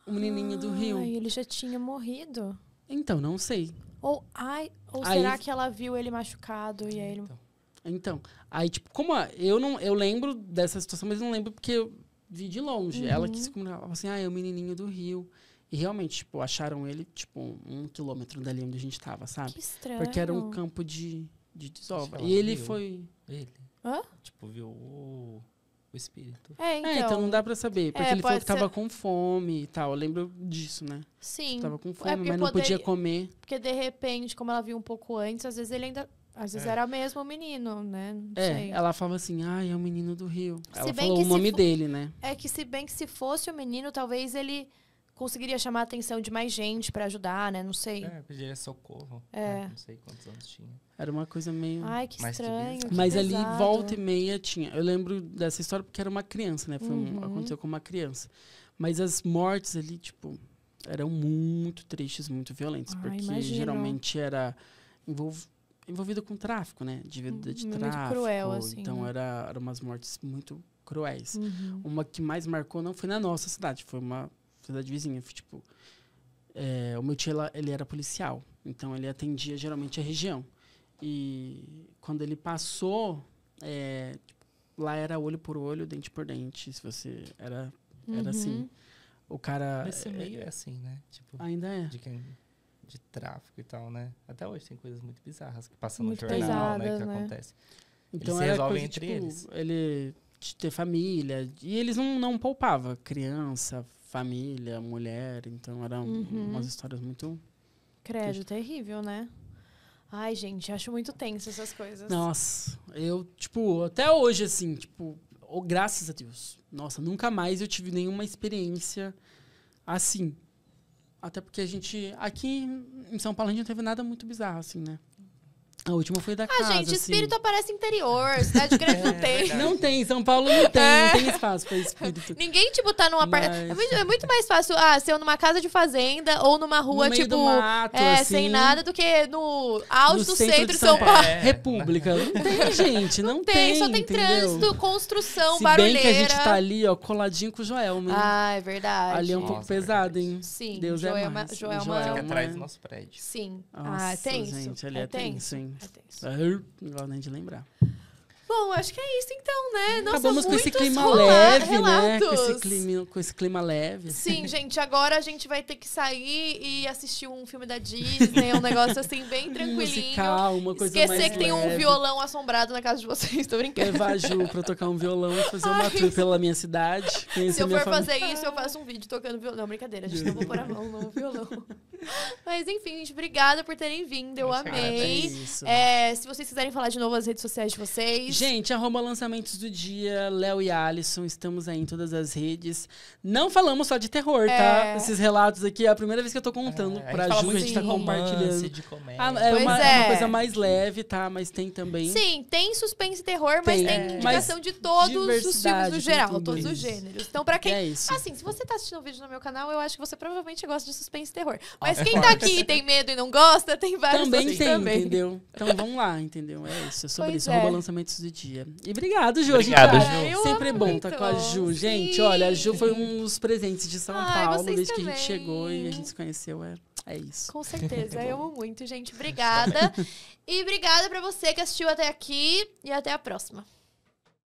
O menininho ah, do Rio. Ele já tinha morrido. Então, não sei. Ou, ai, ou aí, será que ela viu ele machucado e aí ele. Então, então aí, tipo, como a, eu não eu lembro dessa situação, mas não lembro porque eu vi de longe. Uhum. Ela se comunicar, assim, ah, é o menininho do Rio. E realmente, tipo, acharam ele, tipo, um quilômetro dali onde a gente tava, sabe? Que estranho. Porque era um campo de, de desova. E ele viu. foi. Ele? Hã? Tipo, viu o espírito. É, é então, é, então não dá para saber. Porque é, ele falou que ser... tava com fome e tal. Eu lembro disso, né? Sim. tava com é fome, é mas não podia comer. Porque de repente, como ela viu um pouco antes, às vezes ele ainda. Às vezes é. era mesmo o menino, né? Não é, sei. ela falava assim, ah, é o menino do rio. Se ela falou o nome fo... dele, né? É que se bem que se fosse o menino, talvez ele conseguiria chamar a atenção de mais gente para ajudar, né? Não sei. É, pediria socorro. É. Né? Não sei quantos anos tinha. Era uma coisa meio. Ai, que estranho. Que Mas ali, volta e meia, tinha. Eu lembro dessa história porque era uma criança, né? Foi uhum. um, aconteceu com uma criança. Mas as mortes ali, tipo, eram muito tristes, muito violentas. Ai, ah, porque imagino. geralmente era envolv envolvida com tráfico, né? De vida de uhum, é muito tráfico. Muito cruel, assim. Então né? era, era umas mortes muito cruéis. Uhum. Uma que mais marcou não foi na nossa cidade, foi uma cidade vizinha. Tipo, é, o meu tio ela, ele era policial, então ele atendia geralmente a região. E quando ele passou, é, tipo, lá era olho por olho, dente por dente. Se você era, uhum. era assim. O cara. É, é, meio é, é assim, né? Tipo, ainda é. De quem de tráfico e tal, né? Até hoje tem coisas muito bizarras que passam muito no jornal, né, pesadas, né? Que né? acontece. Então eles se resolvem coisa, entre tipo, eles. Ele ter família. E eles não, não poupava criança, família, mulher. Então, eram uhum. umas histórias muito. Credo, terrível, né? Ai, gente, acho muito tenso essas coisas. Nossa, eu, tipo, até hoje, assim, tipo, oh, graças a Deus. Nossa, nunca mais eu tive nenhuma experiência assim. Até porque a gente, aqui em São Paulo, a gente não teve nada muito bizarro, assim, né? A última foi da ah, casa. Ah, assim. gente, espírito assim. aparece interior, cidade grande é, não tem. É não tem, São Paulo não tem, é. não tem espaço pra espírito. Ninguém, tipo, tá numa... Mas... É, é, muito, mais fácil, ah, ser numa casa de fazenda ou numa rua, no tipo, mato, é, assim. sem nada, do que no alto no do centro, centro de São, São Paulo. República, não tem, gente, não, não tem, tem. Só tem entendeu? trânsito, construção, Se barulheira. Se bem que a gente tá ali, ó, coladinho com o Joel, né? Ah, é verdade. Ali é um Nossa, pouco pesado, hein? Sim, Deus Joelma, é mais. Joelma, Joelma, Joelma atrás do nosso prédio. Sim. Nossa, ah, é tenso. gente, ali é tenso, hein? É tenso. não gosto nem de lembrar. Bom, acho que é isso então, né? Nossa, Acabamos com esse clima leve, relatos. né? Com esse clima, com esse clima leve. Assim. Sim, gente, agora a gente vai ter que sair e assistir um filme da Disney, um negócio assim bem hum, tranquilinho. Musical, uma coisa Esquecer mais que leve. tem um violão assombrado na casa de vocês, tô brincando. Levar a Ju pra tocar um violão e fazer uma tour pela minha cidade. Se eu for fazer isso, eu faço um vídeo tocando violão. Não, brincadeira, a gente não vou pôr a mão no violão. Mas enfim, gente, obrigada por terem vindo, eu amei. Cara, é é, se vocês quiserem falar de novo as redes sociais de vocês, Gente, arroba lançamentos do dia, Léo e Alisson, estamos aí em todas as redes. Não falamos só de terror, tá? é. tá? Esses relatos aqui é a primeira vez que eu tô contando é, pra a Ju, a gente tá compartilhando. De Ah, é, uma, é, uma, é. coisa mais leve, tá? Mas tem também. Sim, tem suspense e terror, mas tem, tem é. indicação mas de todos os filmes no geral, todos os gêneros. Então, pra quem. É isso. Assim, se você tá assistindo o um vídeo no meu canal, eu acho que você provavelmente gosta de suspense e terror. Ah, mas é quem tá aqui e tem medo e não gosta, tem vários Também assim tem, também. entendeu? Então vamos lá, entendeu? É isso. É sobre pois isso. Arroba lançamentos do do dia. E obrigado, Ju. Obrigado, gente, tá Ju. sempre bom muito. Tá estar com a Ju. Então. Sim. Gente, olha, a Ju foi um dos presentes de São Ai, Paulo desde também. que a gente chegou e a gente se conheceu. É, é isso. Com certeza. Tá eu amo muito, gente. Obrigada. e obrigada para você que assistiu até aqui e até a próxima.